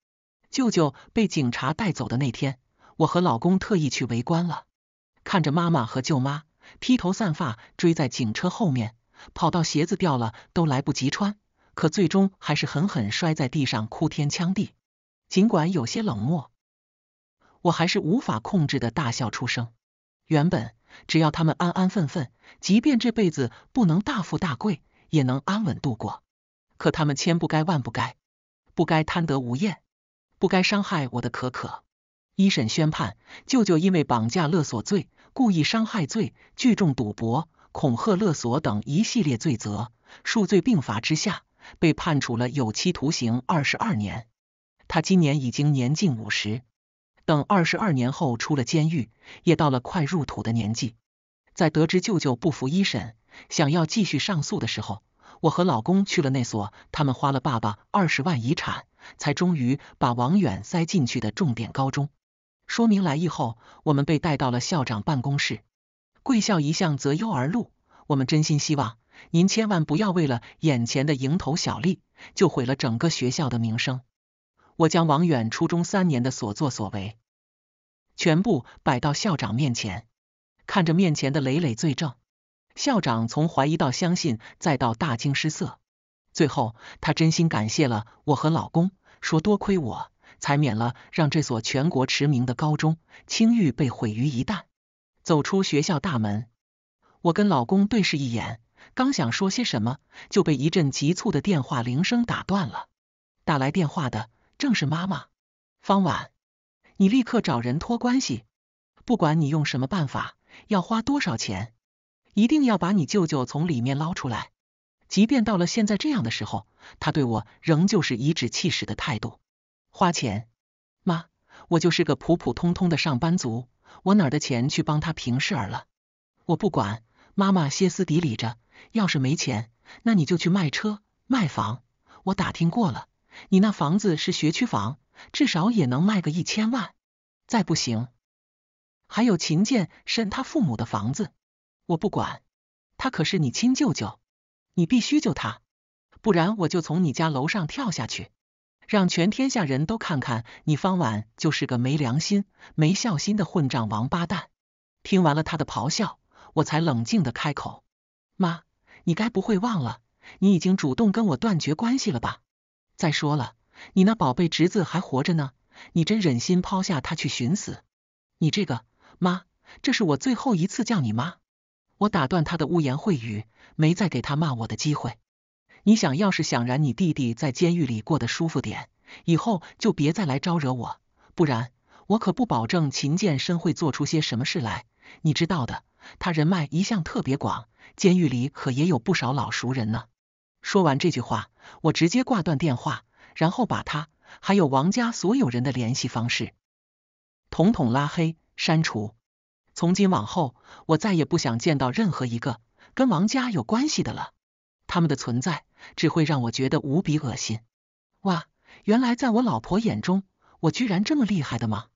舅舅被警察带走的那天，我和老公特意去围观了。看着妈妈和舅妈披头散发追在警车后面，跑到鞋子掉了都来不及穿，可最终还是狠狠摔在地上，哭天抢地。尽管有些冷漠，我还是无法控制的大笑出声。原本只要他们安安分分，即便这辈子不能大富大贵，也能安稳度过。可他们千不该万不该，不该贪得无厌，不该伤害我的可可。一审宣判，舅舅因为绑架勒索罪、故意伤害罪、聚众赌博、恐吓勒索等一系列罪责，数罪并罚之下，被判处了有期徒刑二十二年。他今年已经年近五十，等二十二年后出了监狱，也到了快入土的年纪。在得知舅舅不服一审，想要继续上诉的时候。我和老公去了那所他们花了爸爸二十万遗产才终于把王远塞进去的重点高中。说明来意后，我们被带到了校长办公室。贵校一向择优而录，我们真心希望您千万不要为了眼前的蝇头小利，就毁了整个学校的名声。我将王远初中三年的所作所为全部摆到校长面前，看着面前的累累罪证。校长从怀疑到相信，再到大惊失色，最后他真心感谢了我和老公，说多亏我才免了让这所全国驰名的高中青誉被毁于一旦。走出学校大门，我跟老公对视一眼，刚想说些什么，就被一阵急促的电话铃声打断了。打来电话的正是妈妈，方婉，你立刻找人托关系，不管你用什么办法，要花多少钱。一定要把你舅舅从里面捞出来。即便到了现在这样的时候，他对我仍旧是颐指气使的态度。花钱，妈，我就是个普普通通的上班族，我哪的钱去帮他平事儿了？我不管。妈妈歇斯底里着，要是没钱，那你就去卖车卖房。我打听过了，你那房子是学区房，至少也能卖个一千万。再不行，还有秦建审他父母的房子。我不管，他可是你亲舅舅，你必须救他，不然我就从你家楼上跳下去，让全天下人都看看你方婉就是个没良心、没孝心的混账王八蛋。听完了他的咆哮，我才冷静的开口：“妈，你该不会忘了，你已经主动跟我断绝关系了吧？再说了，你那宝贝侄子还活着呢，你真忍心抛下他去寻死？你这个妈，这是我最后一次叫你妈。”我打断他的污言秽语，没再给他骂我的机会。你想，要是想让你弟弟在监狱里过得舒服点，以后就别再来招惹我，不然我可不保证秦建深会做出些什么事来。你知道的，他人脉一向特别广，监狱里可也有不少老熟人呢。说完这句话，我直接挂断电话，然后把他还有王家所有人的联系方式统统拉黑删除。从今往后，我再也不想见到任何一个跟王家有关系的了。他们的存在只会让我觉得无比恶心。哇，原来在我老婆眼中，我居然这么厉害的吗？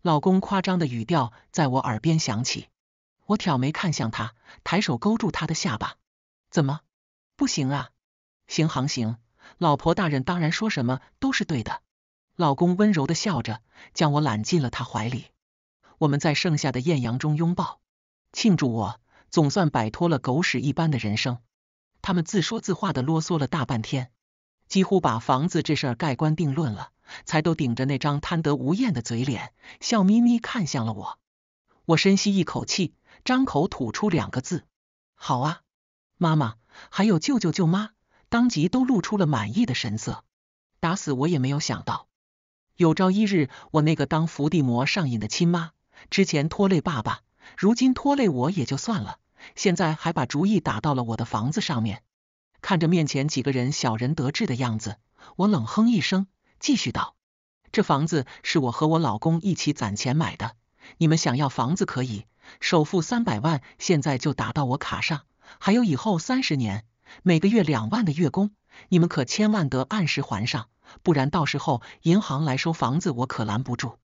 老公夸张的语调在我耳边响起，我挑眉看向他，抬手勾住他的下巴，怎么，不行啊？行行行，老婆大人当然说什么都是对的。老公温柔的笑着，将我揽进了他怀里。我们在盛夏的艳阳中拥抱庆祝，我总算摆脱了狗屎一般的人生。他们自说自话的啰嗦了大半天，几乎把房子这事盖棺定论了，才都顶着那张贪得无厌的嘴脸，笑眯眯看向了我。我深吸一口气，张口吐出两个字：“好啊！”妈妈还有舅舅舅妈，当即都露出了满意的神色。打死我也没有想到，有朝一日我那个当伏地魔上瘾的亲妈。之前拖累爸爸，如今拖累我也就算了，现在还把主意打到了我的房子上面。看着面前几个人小人得志的样子，我冷哼一声，继续道：“这房子是我和我老公一起攒钱买的，你们想要房子可以，首付三百万现在就打到我卡上，还有以后三十年每个月两万的月供，你们可千万得按时还上，不然到时候银行来收房子，我可拦不住。”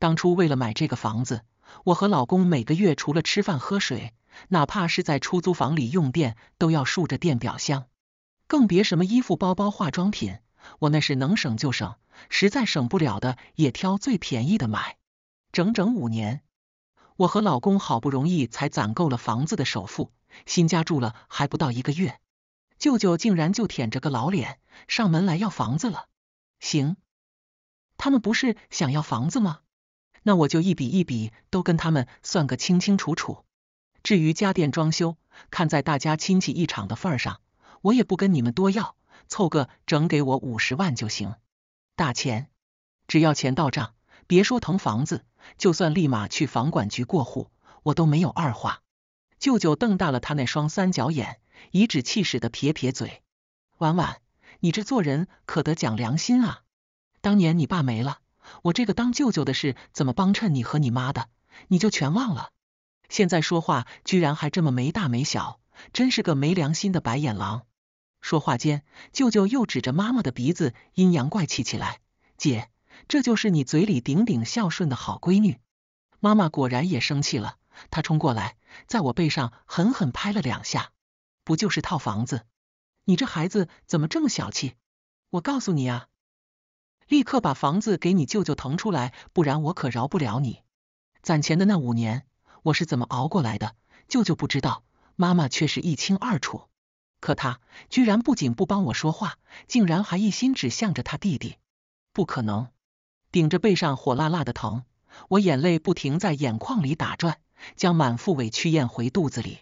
当初为了买这个房子，我和老公每个月除了吃饭喝水，哪怕是在出租房里用电，都要竖着电表箱。更别什么衣服、包包、化妆品，我那是能省就省，实在省不了的也挑最便宜的买。整整五年，我和老公好不容易才攒够了房子的首付，新家住了还不到一个月，舅舅竟然就舔着个老脸上门来要房子了。行，他们不是想要房子吗？那我就一笔一笔都跟他们算个清清楚楚。至于家电装修，看在大家亲戚一场的份上，我也不跟你们多要，凑个整给我五十万就行。大钱，只要钱到账，别说腾房子，就算立马去房管局过户，我都没有二话。舅舅瞪大了他那双三角眼，颐指气使的撇撇嘴：“婉婉，你这做人可得讲良心啊！当年你爸没了。”我这个当舅舅的事怎么帮衬你和你妈的，你就全忘了？现在说话居然还这么没大没小，真是个没良心的白眼狼！说话间，舅舅又指着妈妈的鼻子阴阳怪气起来：“姐，这就是你嘴里顶顶孝顺的好闺女。”妈妈果然也生气了，她冲过来，在我背上狠狠拍了两下：“不就是套房子？你这孩子怎么这么小气？我告诉你啊！”立刻把房子给你舅舅腾出来，不然我可饶不了你！攒钱的那五年，我是怎么熬过来的，舅舅不知道，妈妈却是一清二楚。可他居然不仅不帮我说话，竟然还一心指向着他弟弟！不可能！顶着背上火辣辣的疼，我眼泪不停在眼眶里打转，将满腹委屈咽回肚子里。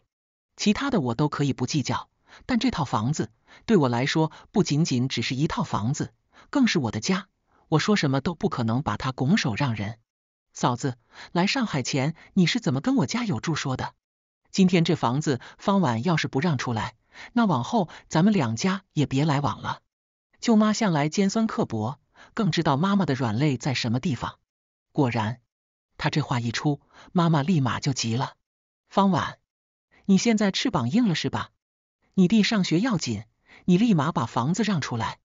其他的我都可以不计较，但这套房子对我来说不仅仅只是一套房子，更是我的家。我说什么都不可能把他拱手让人。嫂子，来上海前你是怎么跟我家有柱说的？今天这房子方婉要是不让出来，那往后咱们两家也别来往了。舅妈向来尖酸刻薄，更知道妈妈的软肋在什么地方。果然，她这话一出，妈妈立马就急了。方婉，你现在翅膀硬了是吧？你弟上学要紧，你立马把房子让出来。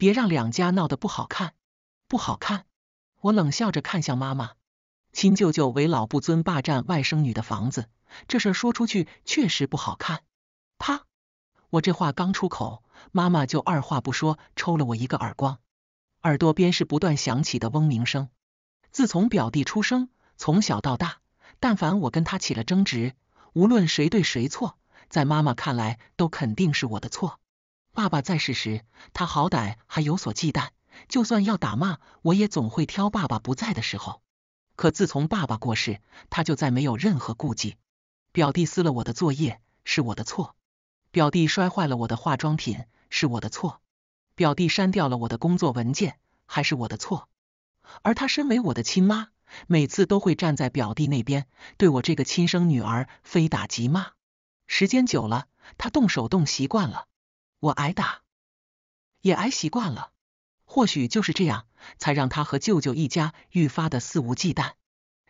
别让两家闹得不好看，不好看！我冷笑着看向妈妈，亲舅舅为老不尊，霸占外甥女的房子，这事说出去确实不好看。啪！我这话刚出口，妈妈就二话不说抽了我一个耳光，耳朵边是不断响起的嗡鸣声。自从表弟出生，从小到大，但凡我跟他起了争执，无论谁对谁错，在妈妈看来都肯定是我的错。爸爸在世时，他好歹还有所忌惮，就算要打骂，我也总会挑爸爸不在的时候。可自从爸爸过世，他就再没有任何顾忌。表弟撕了我的作业，是我的错；表弟摔坏了我的化妆品，是我的错；表弟删掉了我的工作文件，还是我的错。而他身为我的亲妈，每次都会站在表弟那边，对我这个亲生女儿非打即骂。时间久了，他动手动习惯了。我挨打，也挨习惯了。或许就是这样，才让他和舅舅一家愈发的肆无忌惮，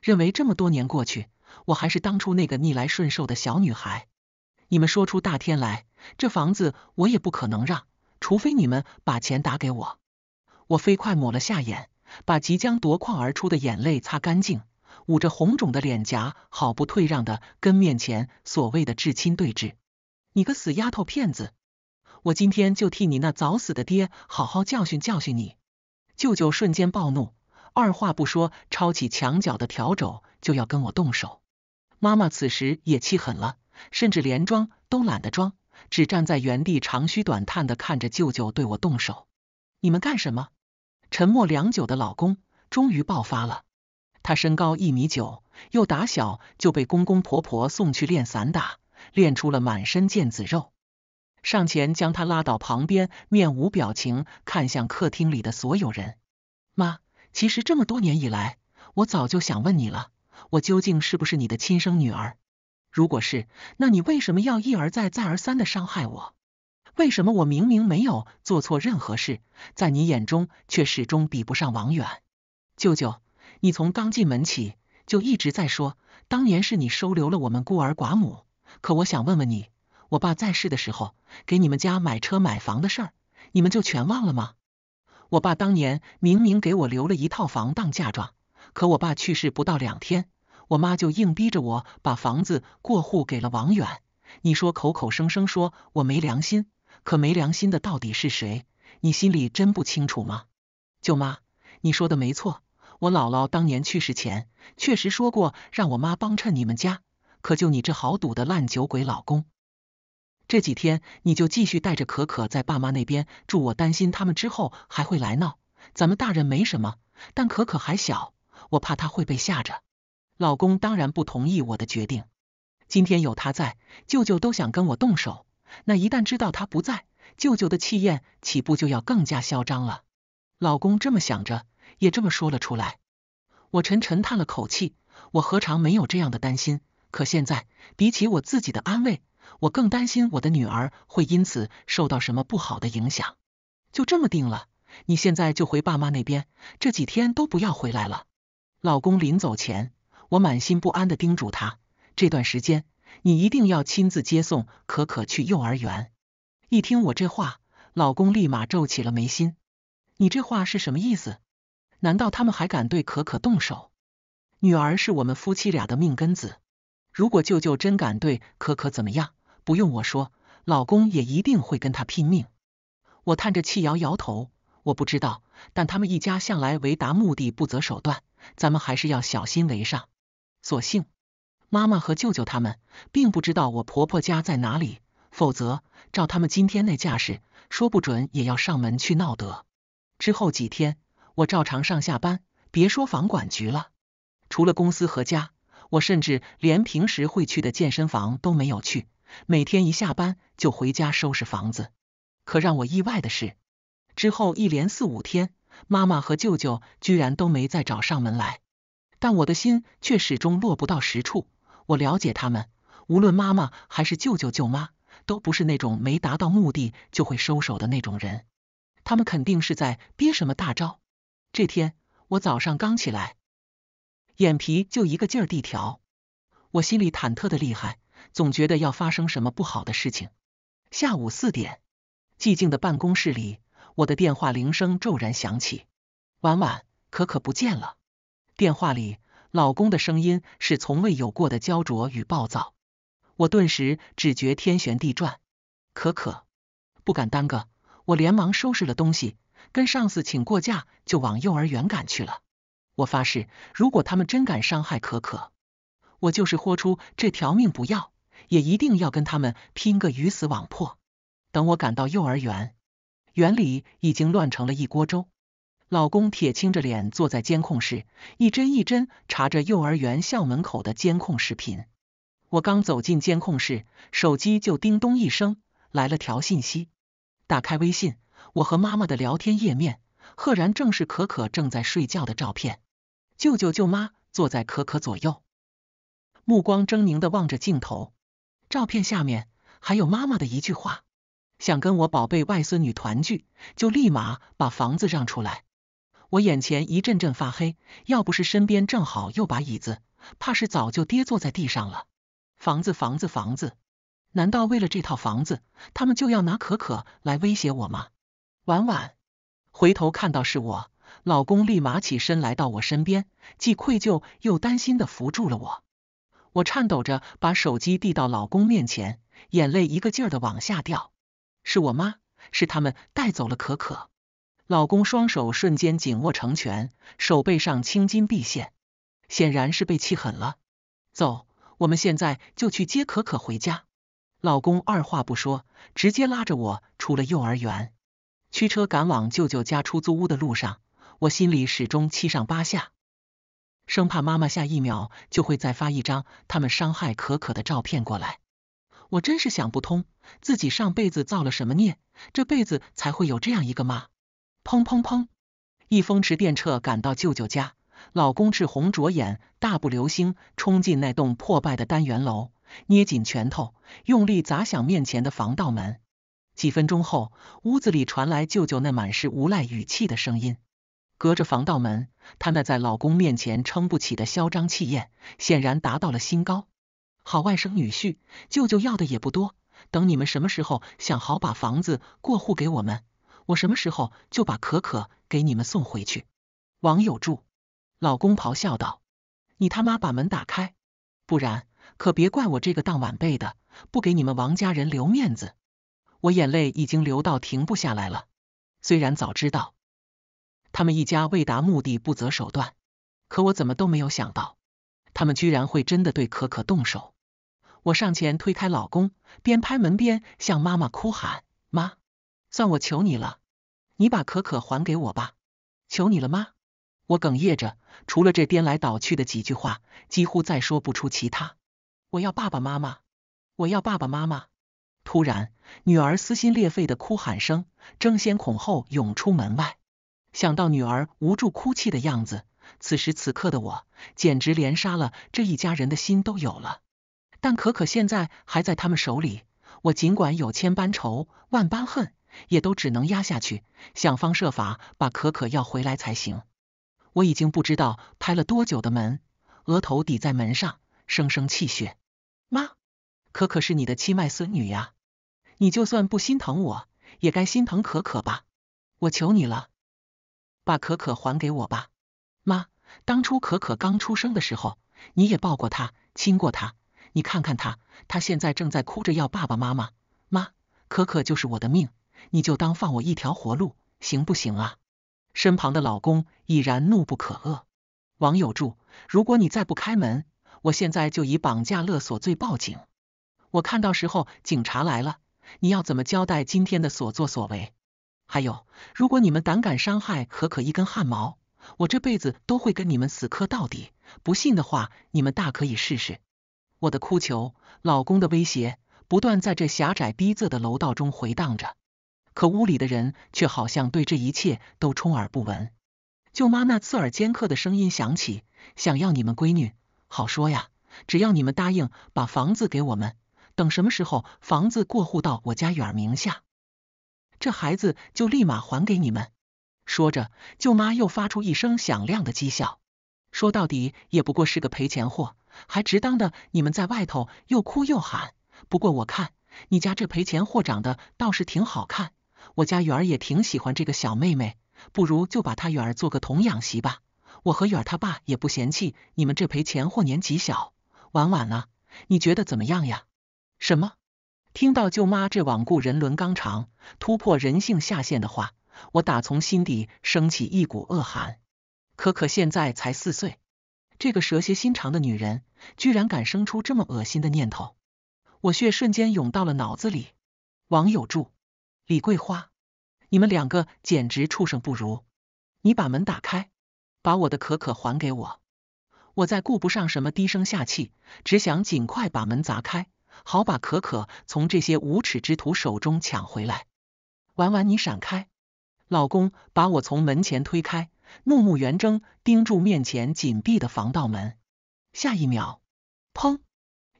认为这么多年过去，我还是当初那个逆来顺受的小女孩。你们说出大天来，这房子我也不可能让，除非你们把钱打给我。我飞快抹了下眼，把即将夺眶而出的眼泪擦干净，捂着红肿的脸颊，毫不退让的跟面前所谓的至亲对峙。你个死丫头片子！我今天就替你那早死的爹好好教训教训你！舅舅瞬间暴怒，二话不说抄起墙角的笤帚就要跟我动手。妈妈此时也气狠了，甚至连装都懒得装，只站在原地长吁短叹的看着舅舅对我动手。你们干什么？沉默良久的老公终于爆发了。他身高一米九，又打小就被公公婆婆送去练散打，练出了满身腱子肉。上前将他拉到旁边，面无表情看向客厅里的所有人。妈，其实这么多年以来，我早就想问你了，我究竟是不是你的亲生女儿？如果是，那你为什么要一而再、再而三的伤害我？为什么我明明没有做错任何事，在你眼中却始终比不上王远？舅舅，你从刚进门起就一直在说，当年是你收留了我们孤儿寡母，可我想问问你。我爸在世的时候给你们家买车买房的事儿，你们就全忘了吗？我爸当年明明给我留了一套房当嫁妆，可我爸去世不到两天，我妈就硬逼着我把房子过户给了王远。你说口口声声说我没良心，可没良心的到底是谁？你心里真不清楚吗？舅妈，你说的没错，我姥姥当年去世前确实说过让我妈帮衬你们家，可就你这豪赌的烂酒鬼老公。这几天你就继续带着可可在爸妈那边住，我担心他们之后还会来闹。咱们大人没什么，但可可还小，我怕他会被吓着。老公当然不同意我的决定。今天有他在，舅舅都想跟我动手。那一旦知道他不在，舅舅的气焰岂不就要更加嚣张了？老公这么想着，也这么说了出来。我沉沉叹了口气，我何尝没有这样的担心？可现在比起我自己的安慰。我更担心我的女儿会因此受到什么不好的影响。就这么定了，你现在就回爸妈那边，这几天都不要回来了。老公临走前，我满心不安的叮嘱他，这段时间你一定要亲自接送可可去幼儿园。一听我这话，老公立马皱起了眉心。你这话是什么意思？难道他们还敢对可可动手？女儿是我们夫妻俩的命根子，如果舅舅真敢对可可怎么样？不用我说，老公也一定会跟他拼命。我叹着气，摇摇头。我不知道，但他们一家向来为达目的不择手段，咱们还是要小心为上。所幸，妈妈和舅舅他们并不知道我婆婆家在哪里，否则照他们今天那架势，说不准也要上门去闹得。之后几天，我照常上下班，别说房管局了，除了公司和家，我甚至连平时会去的健身房都没有去。每天一下班就回家收拾房子，可让我意外的是，之后一连四五天，妈妈和舅舅居然都没再找上门来。但我的心却始终落不到实处。我了解他们，无论妈妈还是舅舅舅妈，都不是那种没达到目的就会收手的那种人。他们肯定是在憋什么大招。这天我早上刚起来，眼皮就一个劲儿地跳，我心里忐忑的厉害。总觉得要发生什么不好的事情。下午四点，寂静的办公室里，我的电话铃声骤然响起。婉婉，可可不见了。电话里，老公的声音是从未有过的焦灼与暴躁。我顿时只觉天旋地转。可可，不敢耽搁，我连忙收拾了东西，跟上司请过假，就往幼儿园赶去了。我发誓，如果他们真敢伤害可可，我就是豁出这条命不要。也一定要跟他们拼个鱼死网破。等我赶到幼儿园，园里已经乱成了一锅粥。老公铁青着脸坐在监控室，一帧一帧查着幼儿园校门口的监控视频。我刚走进监控室，手机就叮咚一声来了条信息。打开微信，我和妈妈的聊天页面赫然正是可可正在睡觉的照片。舅舅舅妈坐在可可左右，目光狰狞的望着镜头。照片下面还有妈妈的一句话，想跟我宝贝外孙女团聚，就立马把房子让出来。我眼前一阵阵发黑，要不是身边正好又把椅子，怕是早就跌坐在地上了。房子，房子，房子，难道为了这套房子，他们就要拿可可来威胁我吗？婉婉，回头看到是我，老公立马起身来到我身边，既愧疚又担心的扶住了我。我颤抖着把手机递到老公面前，眼泪一个劲儿的往下掉。是我妈，是他们带走了可可。老公双手瞬间紧握成拳，手背上青筋毕现，显然是被气狠了。走，我们现在就去接可可回家。老公二话不说，直接拉着我出了幼儿园，驱车赶往舅舅家出租屋的路上，我心里始终七上八下。生怕妈妈下一秒就会再发一张他们伤害可可的照片过来。我真是想不通，自己上辈子造了什么孽，这辈子才会有这样一个妈。砰砰砰！一风驰电掣赶到舅舅家，老公赤红着眼，大步流星冲进那栋破败的单元楼，捏紧拳头，用力砸响面前的防盗门。几分钟后，屋子里传来舅舅那满是无赖语气的声音。隔着防盗门，他那在老公面前撑不起的嚣张气焰，显然达到了新高。好外甥女婿，舅舅要的也不多，等你们什么时候想好把房子过户给我们，我什么时候就把可可给你们送回去。网友柱，老公咆哮道：“你他妈把门打开，不然可别怪我这个当晚辈的不给你们王家人留面子。”我眼泪已经流到停不下来了，虽然早知道。他们一家为达目的不择手段，可我怎么都没有想到，他们居然会真的对可可动手。我上前推开老公，边拍门边向妈妈哭喊：“妈，算我求你了，你把可可还给我吧，求你了，妈！”我哽咽着，除了这颠来倒去的几句话，几乎再说不出其他。我要爸爸妈妈，我要爸爸妈妈！突然，女儿撕心裂肺的哭喊声争先恐后涌出门外。想到女儿无助哭泣的样子，此时此刻的我，简直连杀了这一家人的心都有了。但可可现在还在他们手里，我尽管有千般愁、万般恨，也都只能压下去，想方设法把可可要回来才行。我已经不知道拍了多久的门，额头抵在门上，生生气血。妈，可可是你的亲外孙女呀，你就算不心疼我，也该心疼可可吧？我求你了。把可可还给我吧，妈。当初可可刚出生的时候，你也抱过她，亲过她，你看看她，她现在正在哭着要爸爸妈妈。妈，可可就是我的命，你就当放我一条活路，行不行啊？身旁的老公已然怒不可遏。王友柱，如果你再不开门，我现在就以绑架勒索罪报警。我看到时候警察来了，你要怎么交代今天的所作所为？还有，如果你们胆敢伤害可可一根汗毛，我这辈子都会跟你们死磕到底。不信的话，你们大可以试试。我的哭求，老公的威胁，不断在这狭窄逼仄的楼道中回荡着。可屋里的人却好像对这一切都充耳不闻。舅妈那刺耳尖刻的声音响起：“想要你们闺女，好说呀，只要你们答应把房子给我们，等什么时候房子过户到我家远儿名下。”这孩子就立马还给你们。说着，舅妈又发出一声响亮的讥笑。说到底也不过是个赔钱货，还值当的你们在外头又哭又喊。不过我看你家这赔钱货长得倒是挺好看，我家远儿也挺喜欢这个小妹妹，不如就把她远儿做个童养媳吧。我和远儿他爸也不嫌弃你们这赔钱货年纪小，婉婉啊，你觉得怎么样呀？什么？听到舅妈这罔顾人伦纲常、突破人性下限的话，我打从心底升起一股恶寒。可可现在才四岁，这个蛇蝎心肠的女人居然敢生出这么恶心的念头，我血瞬间涌到了脑子里。网友柱、李桂花，你们两个简直畜生不如！你把门打开，把我的可可还给我！我再顾不上什么低声下气，只想尽快把门砸开。好把可可从这些无耻之徒手中抢回来！婉婉，你闪开！老公把我从门前推开，怒目圆睁，盯住面前紧闭的防盗门。下一秒，砰！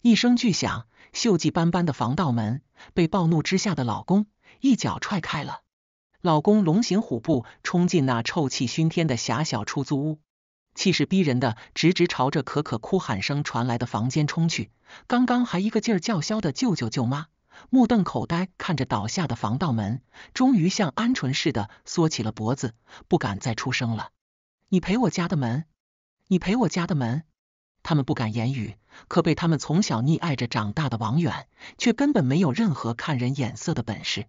一声巨响，锈迹斑斑的防盗门被暴怒之下的老公一脚踹开了。老公龙行虎步冲进那臭气熏天的狭小出租屋。气势逼人的，直直朝着可可哭喊声传来的房间冲去。刚刚还一个劲儿叫嚣的舅舅舅妈，目瞪口呆看着倒下的防盗门，终于像鹌鹑似的缩起了脖子，不敢再出声了。你赔我家的门，你赔我家的门。他们不敢言语，可被他们从小溺爱着长大的王远，却根本没有任何看人眼色的本事。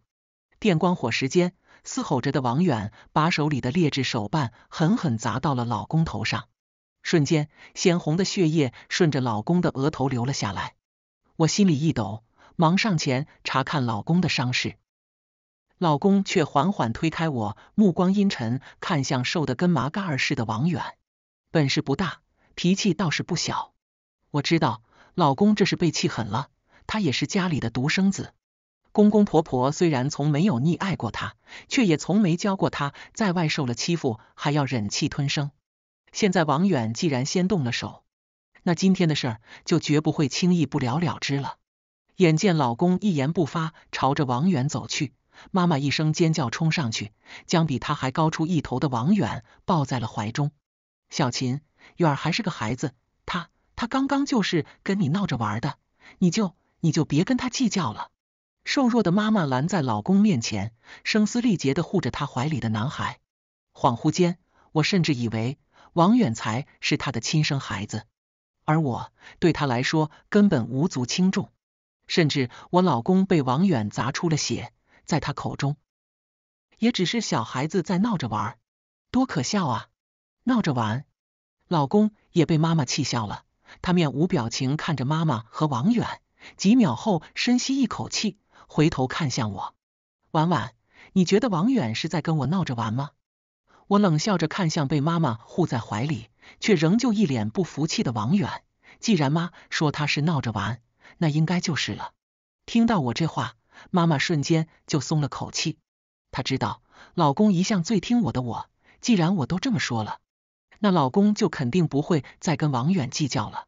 电光火石间。嘶吼着的王远把手里的劣质手办狠狠砸到了老公头上，瞬间鲜红的血液顺着老公的额头流了下来。我心里一抖，忙上前查看老公的伤势，老公却缓缓推开我，目光阴沉看向瘦的跟麻杆似的王远，本事不大，脾气倒是不小。我知道老公这是被气狠了，他也是家里的独生子。公公婆婆虽然从没有溺爱过他，却也从没教过他，在外受了欺负还要忍气吞声。现在王远既然先动了手，那今天的事儿就绝不会轻易不了了之了。眼见老公一言不发朝着王远走去，妈妈一声尖叫冲上去，将比他还高出一头的王远抱在了怀中。小琴，远儿还是个孩子，他他刚刚就是跟你闹着玩的，你就你就别跟他计较了。瘦弱的妈妈拦在老公面前，声嘶力竭的护着他怀里的男孩。恍惚间，我甚至以为王远才，是他的亲生孩子，而我对他来说根本无足轻重。甚至我老公被王远砸出了血，在他口中，也只是小孩子在闹着玩，多可笑啊！闹着玩，老公也被妈妈气笑了。他面无表情看着妈妈和王远，几秒后深吸一口气。回头看向我，婉婉，你觉得王远是在跟我闹着玩吗？我冷笑着看向被妈妈护在怀里，却仍旧一脸不服气的王远。既然妈说他是闹着玩，那应该就是了。听到我这话，妈妈瞬间就松了口气。她知道老公一向最听我的，我既然我都这么说了，那老公就肯定不会再跟王远计较了。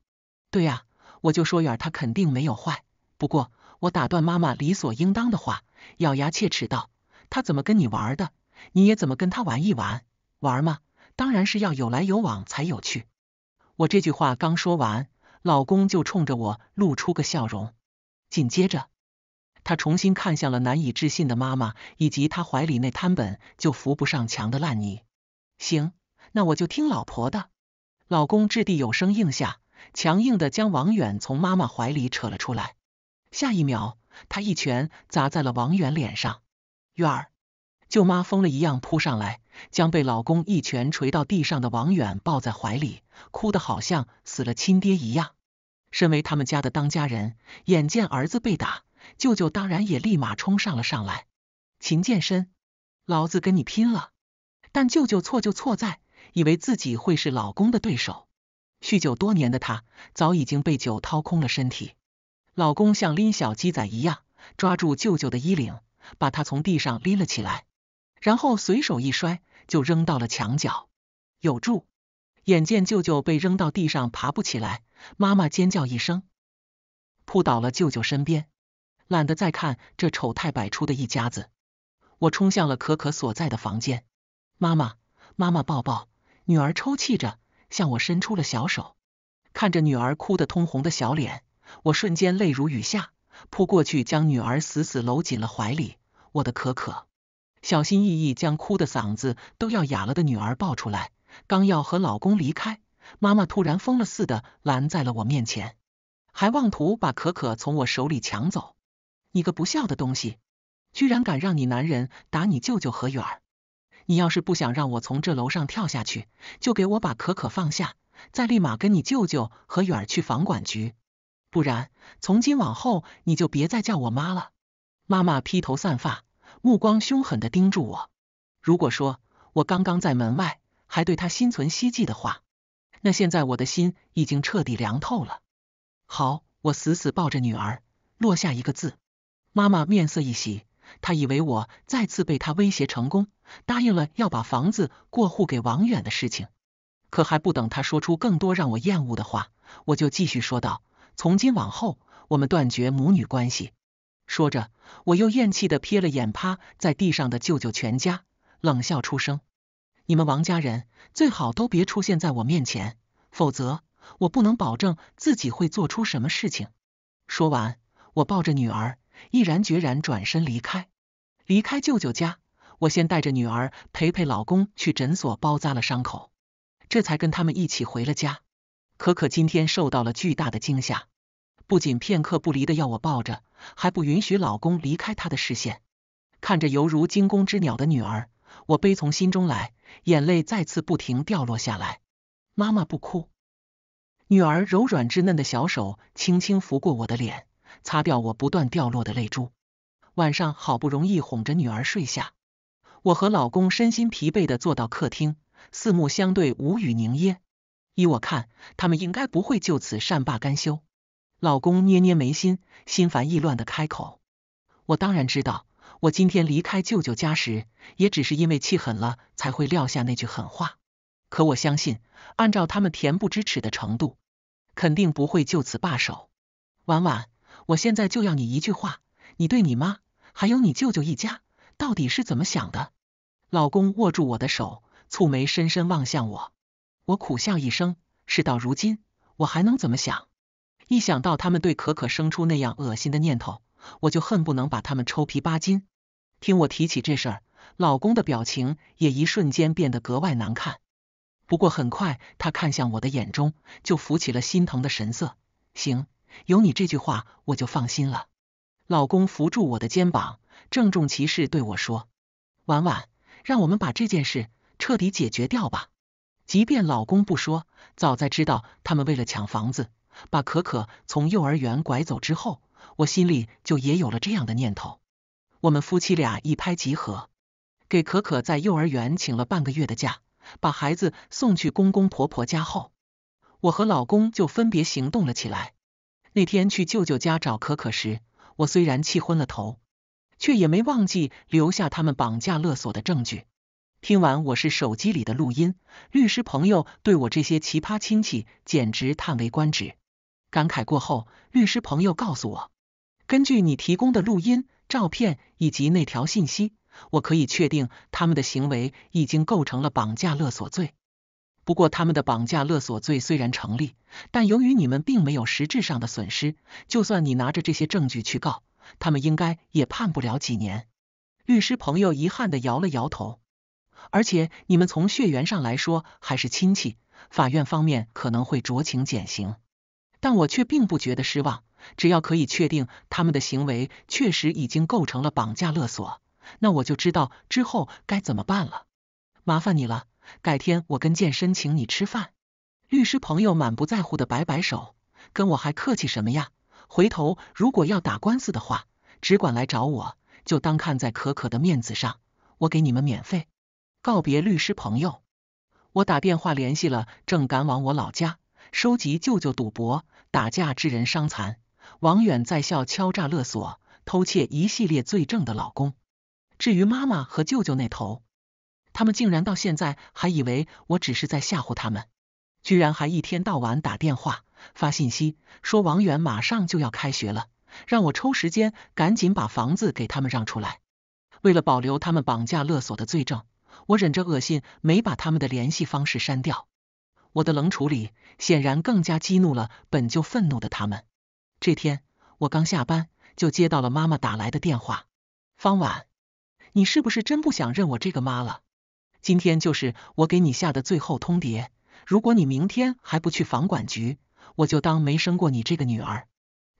对呀，我就说远他肯定没有坏，不过。我打断妈妈理所应当的话，咬牙切齿道：“他怎么跟你玩的？你也怎么跟他玩一玩玩吗？当然是要有来有往才有趣。”我这句话刚说完，老公就冲着我露出个笑容，紧接着他重新看向了难以置信的妈妈以及他怀里那摊本就扶不上墙的烂泥。行，那我就听老婆的。老公掷地有声应下，强硬的将王远从妈妈怀里扯了出来。下一秒，他一拳砸在了王远脸上。月儿，舅妈疯了一样扑上来，将被老公一拳捶到地上的王远抱在怀里，哭得好像死了亲爹一样。身为他们家的当家人，眼见儿子被打，舅舅当然也立马冲上了上来。秦健身，老子跟你拼了！但舅舅错就错在，以为自己会是老公的对手。酗酒多年的他，早已经被酒掏空了身体。老公像拎小鸡仔一样抓住舅舅的衣领，把他从地上拎了起来，然后随手一摔，就扔到了墙角。有柱，眼见舅舅被扔到地上爬不起来，妈妈尖叫一声，扑倒了舅舅身边。懒得再看这丑态百出的一家子，我冲向了可可所在的房间。妈妈，妈妈抱抱！女儿抽泣着向我伸出了小手，看着女儿哭得通红的小脸。我瞬间泪如雨下，扑过去将女儿死死搂紧了怀里。我的可可，小心翼翼将哭的嗓子都要哑了的女儿抱出来，刚要和老公离开，妈妈突然疯了似的拦在了我面前，还妄图把可可从我手里抢走。你个不孝的东西，居然敢让你男人打你舅舅何远！你要是不想让我从这楼上跳下去，就给我把可可放下，再立马跟你舅舅何远去房管局。不然，从今往后你就别再叫我妈了。妈妈披头散发，目光凶狠的盯住我。如果说我刚刚在门外还对她心存希冀的话，那现在我的心已经彻底凉透了。好，我死死抱着女儿，落下一个字。妈妈面色一喜，她以为我再次被她威胁成功，答应了要把房子过户给王远的事情。可还不等她说出更多让我厌恶的话，我就继续说道。从今往后，我们断绝母女关系。说着，我又厌气的瞥了眼趴在地上的舅舅全家，冷笑出声：“你们王家人最好都别出现在我面前，否则我不能保证自己会做出什么事情。”说完，我抱着女儿，毅然决然转身离开。离开舅舅家，我先带着女儿陪陪老公去诊所包扎了伤口，这才跟他们一起回了家。可可今天受到了巨大的惊吓，不仅片刻不离的要我抱着，还不允许老公离开她的视线。看着犹如惊弓之鸟的女儿，我悲从心中来，眼泪再次不停掉落下来。妈妈不哭，女儿柔软稚嫩的小手轻轻拂过我的脸，擦掉我不断掉落的泪珠。晚上好不容易哄着女儿睡下，我和老公身心疲惫的坐到客厅，四目相对，无语凝噎。依我看，他们应该不会就此善罢甘休。老公捏捏眉心，心烦意乱的开口：“我当然知道，我今天离开舅舅家时，也只是因为气狠了才会撂下那句狠话。可我相信，按照他们恬不知耻的程度，肯定不会就此罢手。婉婉，我现在就要你一句话，你对你妈还有你舅舅一家到底是怎么想的？”老公握住我的手，蹙眉，深深望向我。我苦笑一声，事到如今，我还能怎么想？一想到他们对可可生出那样恶心的念头，我就恨不能把他们抽皮扒筋。听我提起这事，老公的表情也一瞬间变得格外难看。不过很快，他看向我的眼中就浮起了心疼的神色。行，有你这句话，我就放心了。老公扶住我的肩膀，郑重其事对我说：“婉婉，让我们把这件事彻底解决掉吧。”即便老公不说，早在知道他们为了抢房子把可可从幼儿园拐走之后，我心里就也有了这样的念头。我们夫妻俩一拍即合，给可可在幼儿园请了半个月的假，把孩子送去公公婆婆家后，我和老公就分别行动了起来。那天去舅舅家找可可时，我虽然气昏了头，却也没忘记留下他们绑架勒索的证据。听完我是手机里的录音，律师朋友对我这些奇葩亲戚简直叹为观止。感慨过后，律师朋友告诉我，根据你提供的录音、照片以及那条信息，我可以确定他们的行为已经构成了绑架勒索罪。不过，他们的绑架勒索罪虽然成立，但由于你们并没有实质上的损失，就算你拿着这些证据去告，他们应该也判不了几年。律师朋友遗憾的摇了摇头。而且你们从血缘上来说还是亲戚，法院方面可能会酌情减刑。但我却并不觉得失望，只要可以确定他们的行为确实已经构成了绑架勒索，那我就知道之后该怎么办了。麻烦你了，改天我跟健身请你吃饭。律师朋友满不在乎的摆摆手，跟我还客气什么呀？回头如果要打官司的话，只管来找我，就当看在可可的面子上，我给你们免费。告别律师朋友，我打电话联系了正赶往我老家收集舅舅赌博、打架致人伤残、王远在校敲诈勒索、偷窃一系列罪证的老公。至于妈妈和舅舅那头，他们竟然到现在还以为我只是在吓唬他们，居然还一天到晚打电话发信息说王远马上就要开学了，让我抽时间赶紧把房子给他们让出来。为了保留他们绑架勒索的罪证。我忍着恶心，没把他们的联系方式删掉。我的冷处理显然更加激怒了本就愤怒的他们。这天，我刚下班就接到了妈妈打来的电话：“方婉，你是不是真不想认我这个妈了？今天就是我给你下的最后通牒，如果你明天还不去房管局，我就当没生过你这个女儿。”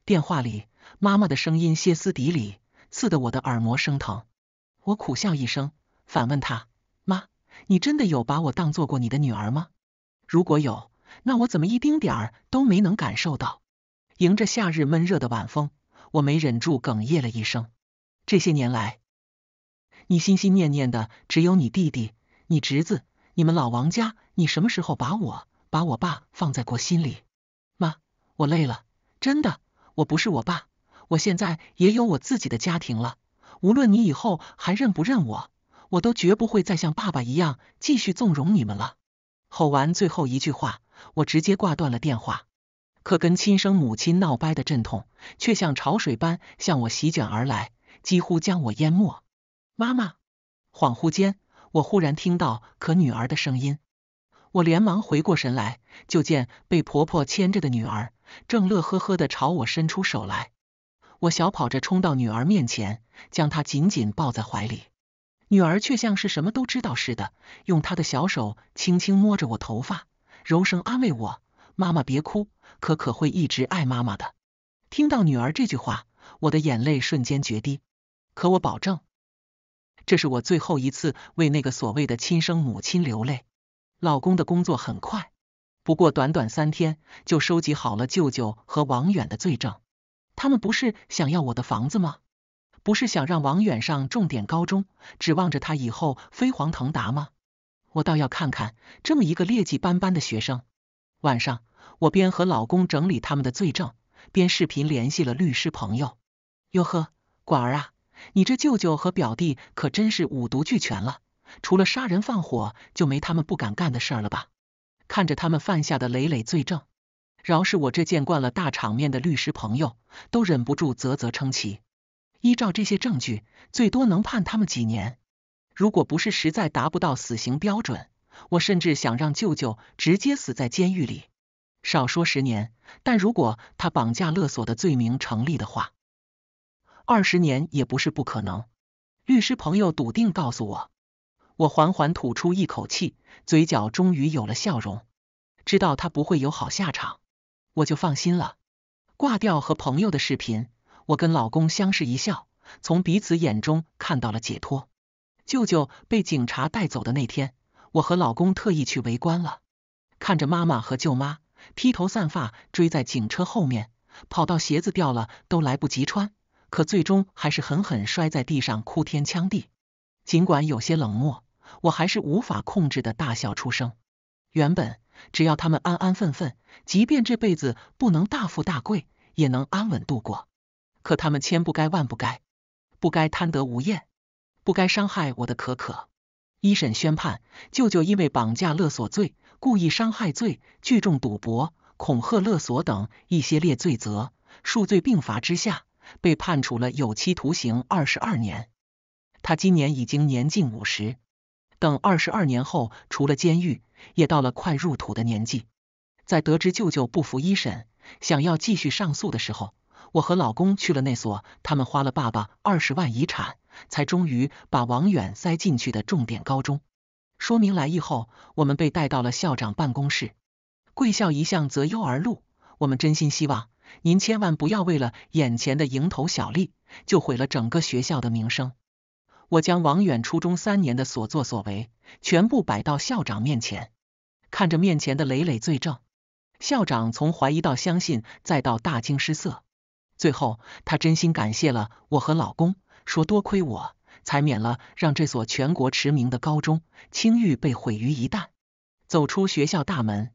电话里，妈妈的声音歇斯底里，刺得我的耳膜生疼。我苦笑一声，反问她。妈，你真的有把我当做过你的女儿吗？如果有，那我怎么一丁点儿都没能感受到？迎着夏日闷热的晚风，我没忍住哽咽了一声。这些年来，你心心念念的只有你弟弟、你侄子、你们老王家，你什么时候把我、把我爸放在过心里？妈，我累了，真的，我不是我爸，我现在也有我自己的家庭了。无论你以后还认不认我。我都绝不会再像爸爸一样继续纵容你们了！吼完最后一句话，我直接挂断了电话。可跟亲生母亲闹掰的阵痛，却像潮水般向我席卷而来，几乎将我淹没。妈妈，恍惚间，我忽然听到可女儿的声音。我连忙回过神来，就见被婆婆牵着的女儿，正乐呵呵的朝我伸出手来。我小跑着冲到女儿面前，将她紧紧抱在怀里。女儿却像是什么都知道似的，用她的小手轻轻摸着我头发，柔声安慰我：“妈妈别哭，可可会一直爱妈妈的。”听到女儿这句话，我的眼泪瞬间决堤。可我保证，这是我最后一次为那个所谓的亲生母亲流泪。老公的工作很快，不过短短三天就收集好了舅舅和王远的罪证。他们不是想要我的房子吗？不是想让王远上重点高中，指望着他以后飞黄腾达吗？我倒要看看，这么一个劣迹斑斑的学生。晚上，我边和老公整理他们的罪证，边视频联系了律师朋友。哟呵，管儿啊，你这舅舅和表弟可真是五毒俱全了，除了杀人放火，就没他们不敢干的事了吧？看着他们犯下的累累罪证，饶是我这见惯了大场面的律师朋友，都忍不住啧啧称奇。依照这些证据，最多能判他们几年？如果不是实在达不到死刑标准，我甚至想让舅舅直接死在监狱里，少说十年。但如果他绑架勒索的罪名成立的话，二十年也不是不可能。律师朋友笃定告诉我，我缓缓吐出一口气，嘴角终于有了笑容。知道他不会有好下场，我就放心了。挂掉和朋友的视频。我跟老公相视一笑，从彼此眼中看到了解脱。舅舅被警察带走的那天，我和老公特意去围观了，看着妈妈和舅妈披头散发追在警车后面，跑到鞋子掉了都来不及穿，可最终还是狠狠摔在地上，哭天抢地。尽管有些冷漠，我还是无法控制的大笑出声。原本只要他们安安分分，即便这辈子不能大富大贵，也能安稳度过。可他们千不该万不该，不该贪得无厌，不该伤害我的可可。一审宣判，舅舅因为绑架勒索罪、故意伤害罪、聚众赌博、恐吓勒索等一系列罪责，数罪并罚之下，被判处了有期徒刑二十二年。他今年已经年近五十，等二十二年后，除了监狱，也到了快入土的年纪。在得知舅舅不服一审，想要继续上诉的时候。我和老公去了那所他们花了爸爸二十万遗产才终于把王远塞进去的重点高中。说明来意后，我们被带到了校长办公室。贵校一向择优而录，我们真心希望您千万不要为了眼前的蝇头小利就毁了整个学校的名声。我将王远初中三年的所作所为全部摆到校长面前，看着面前的累累罪证，校长从怀疑到相信，再到大惊失色。最后，她真心感谢了我和老公，说多亏我才免了让这所全国驰名的高中青誉被毁于一旦。走出学校大门，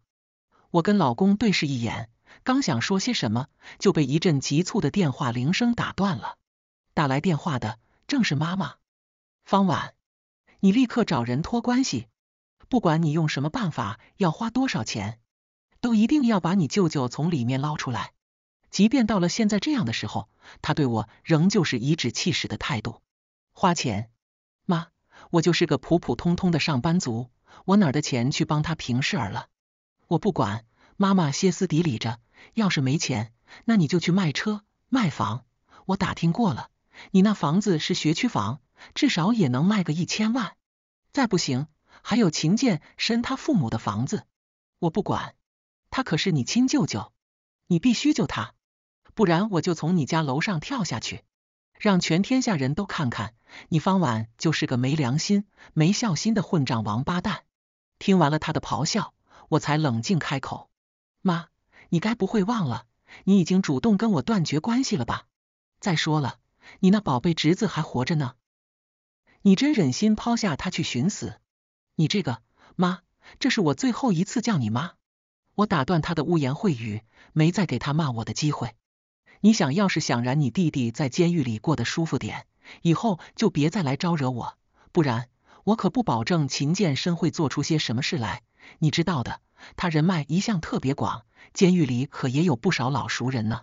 我跟老公对视一眼，刚想说些什么，就被一阵急促的电话铃声打断了。打来电话的正是妈妈，方婉，你立刻找人托关系，不管你用什么办法，要花多少钱，都一定要把你舅舅从里面捞出来。即便到了现在这样的时候，他对我仍旧是颐指气使的态度。花钱，妈，我就是个普普通通的上班族，我哪的钱去帮他平事儿了？我不管！妈妈歇斯底里着，要是没钱，那你就去卖车卖房。我打听过了，你那房子是学区房，至少也能卖个一千万。再不行，还有秦建申他父母的房子，我不管，他可是你亲舅舅，你必须救他。不然我就从你家楼上跳下去，让全天下人都看看，你方婉就是个没良心、没孝心的混账王八蛋！听完了他的咆哮，我才冷静开口：“妈，你该不会忘了，你已经主动跟我断绝关系了吧？再说了，你那宝贝侄子还活着呢，你真忍心抛下他去寻死？你这个妈，这是我最后一次叫你妈！”我打断他的污言秽语，没再给他骂我的机会。你想，要是想让你弟弟在监狱里过得舒服点，以后就别再来招惹我，不然我可不保证秦健生会做出些什么事来。你知道的，他人脉一向特别广，监狱里可也有不少老熟人呢。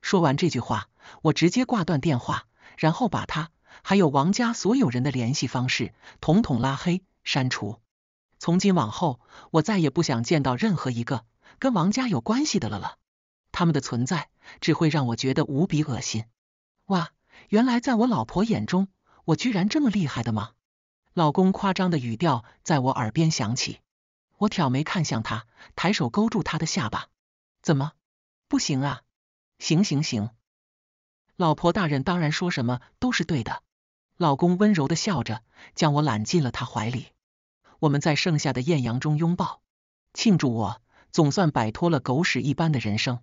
说完这句话，我直接挂断电话，然后把他还有王家所有人的联系方式统统拉黑删除。从今往后，我再也不想见到任何一个跟王家有关系的了了，他们的存在。只会让我觉得无比恶心。哇，原来在我老婆眼中，我居然这么厉害的吗？老公夸张的语调在我耳边响起，我挑眉看向他，抬手勾住他的下巴。怎么，不行啊？行行行，老婆大人当然说什么都是对的。老公温柔的笑着，将我揽进了他怀里。我们在盛夏的艳阳中拥抱，庆祝我总算摆脱了狗屎一般的人生。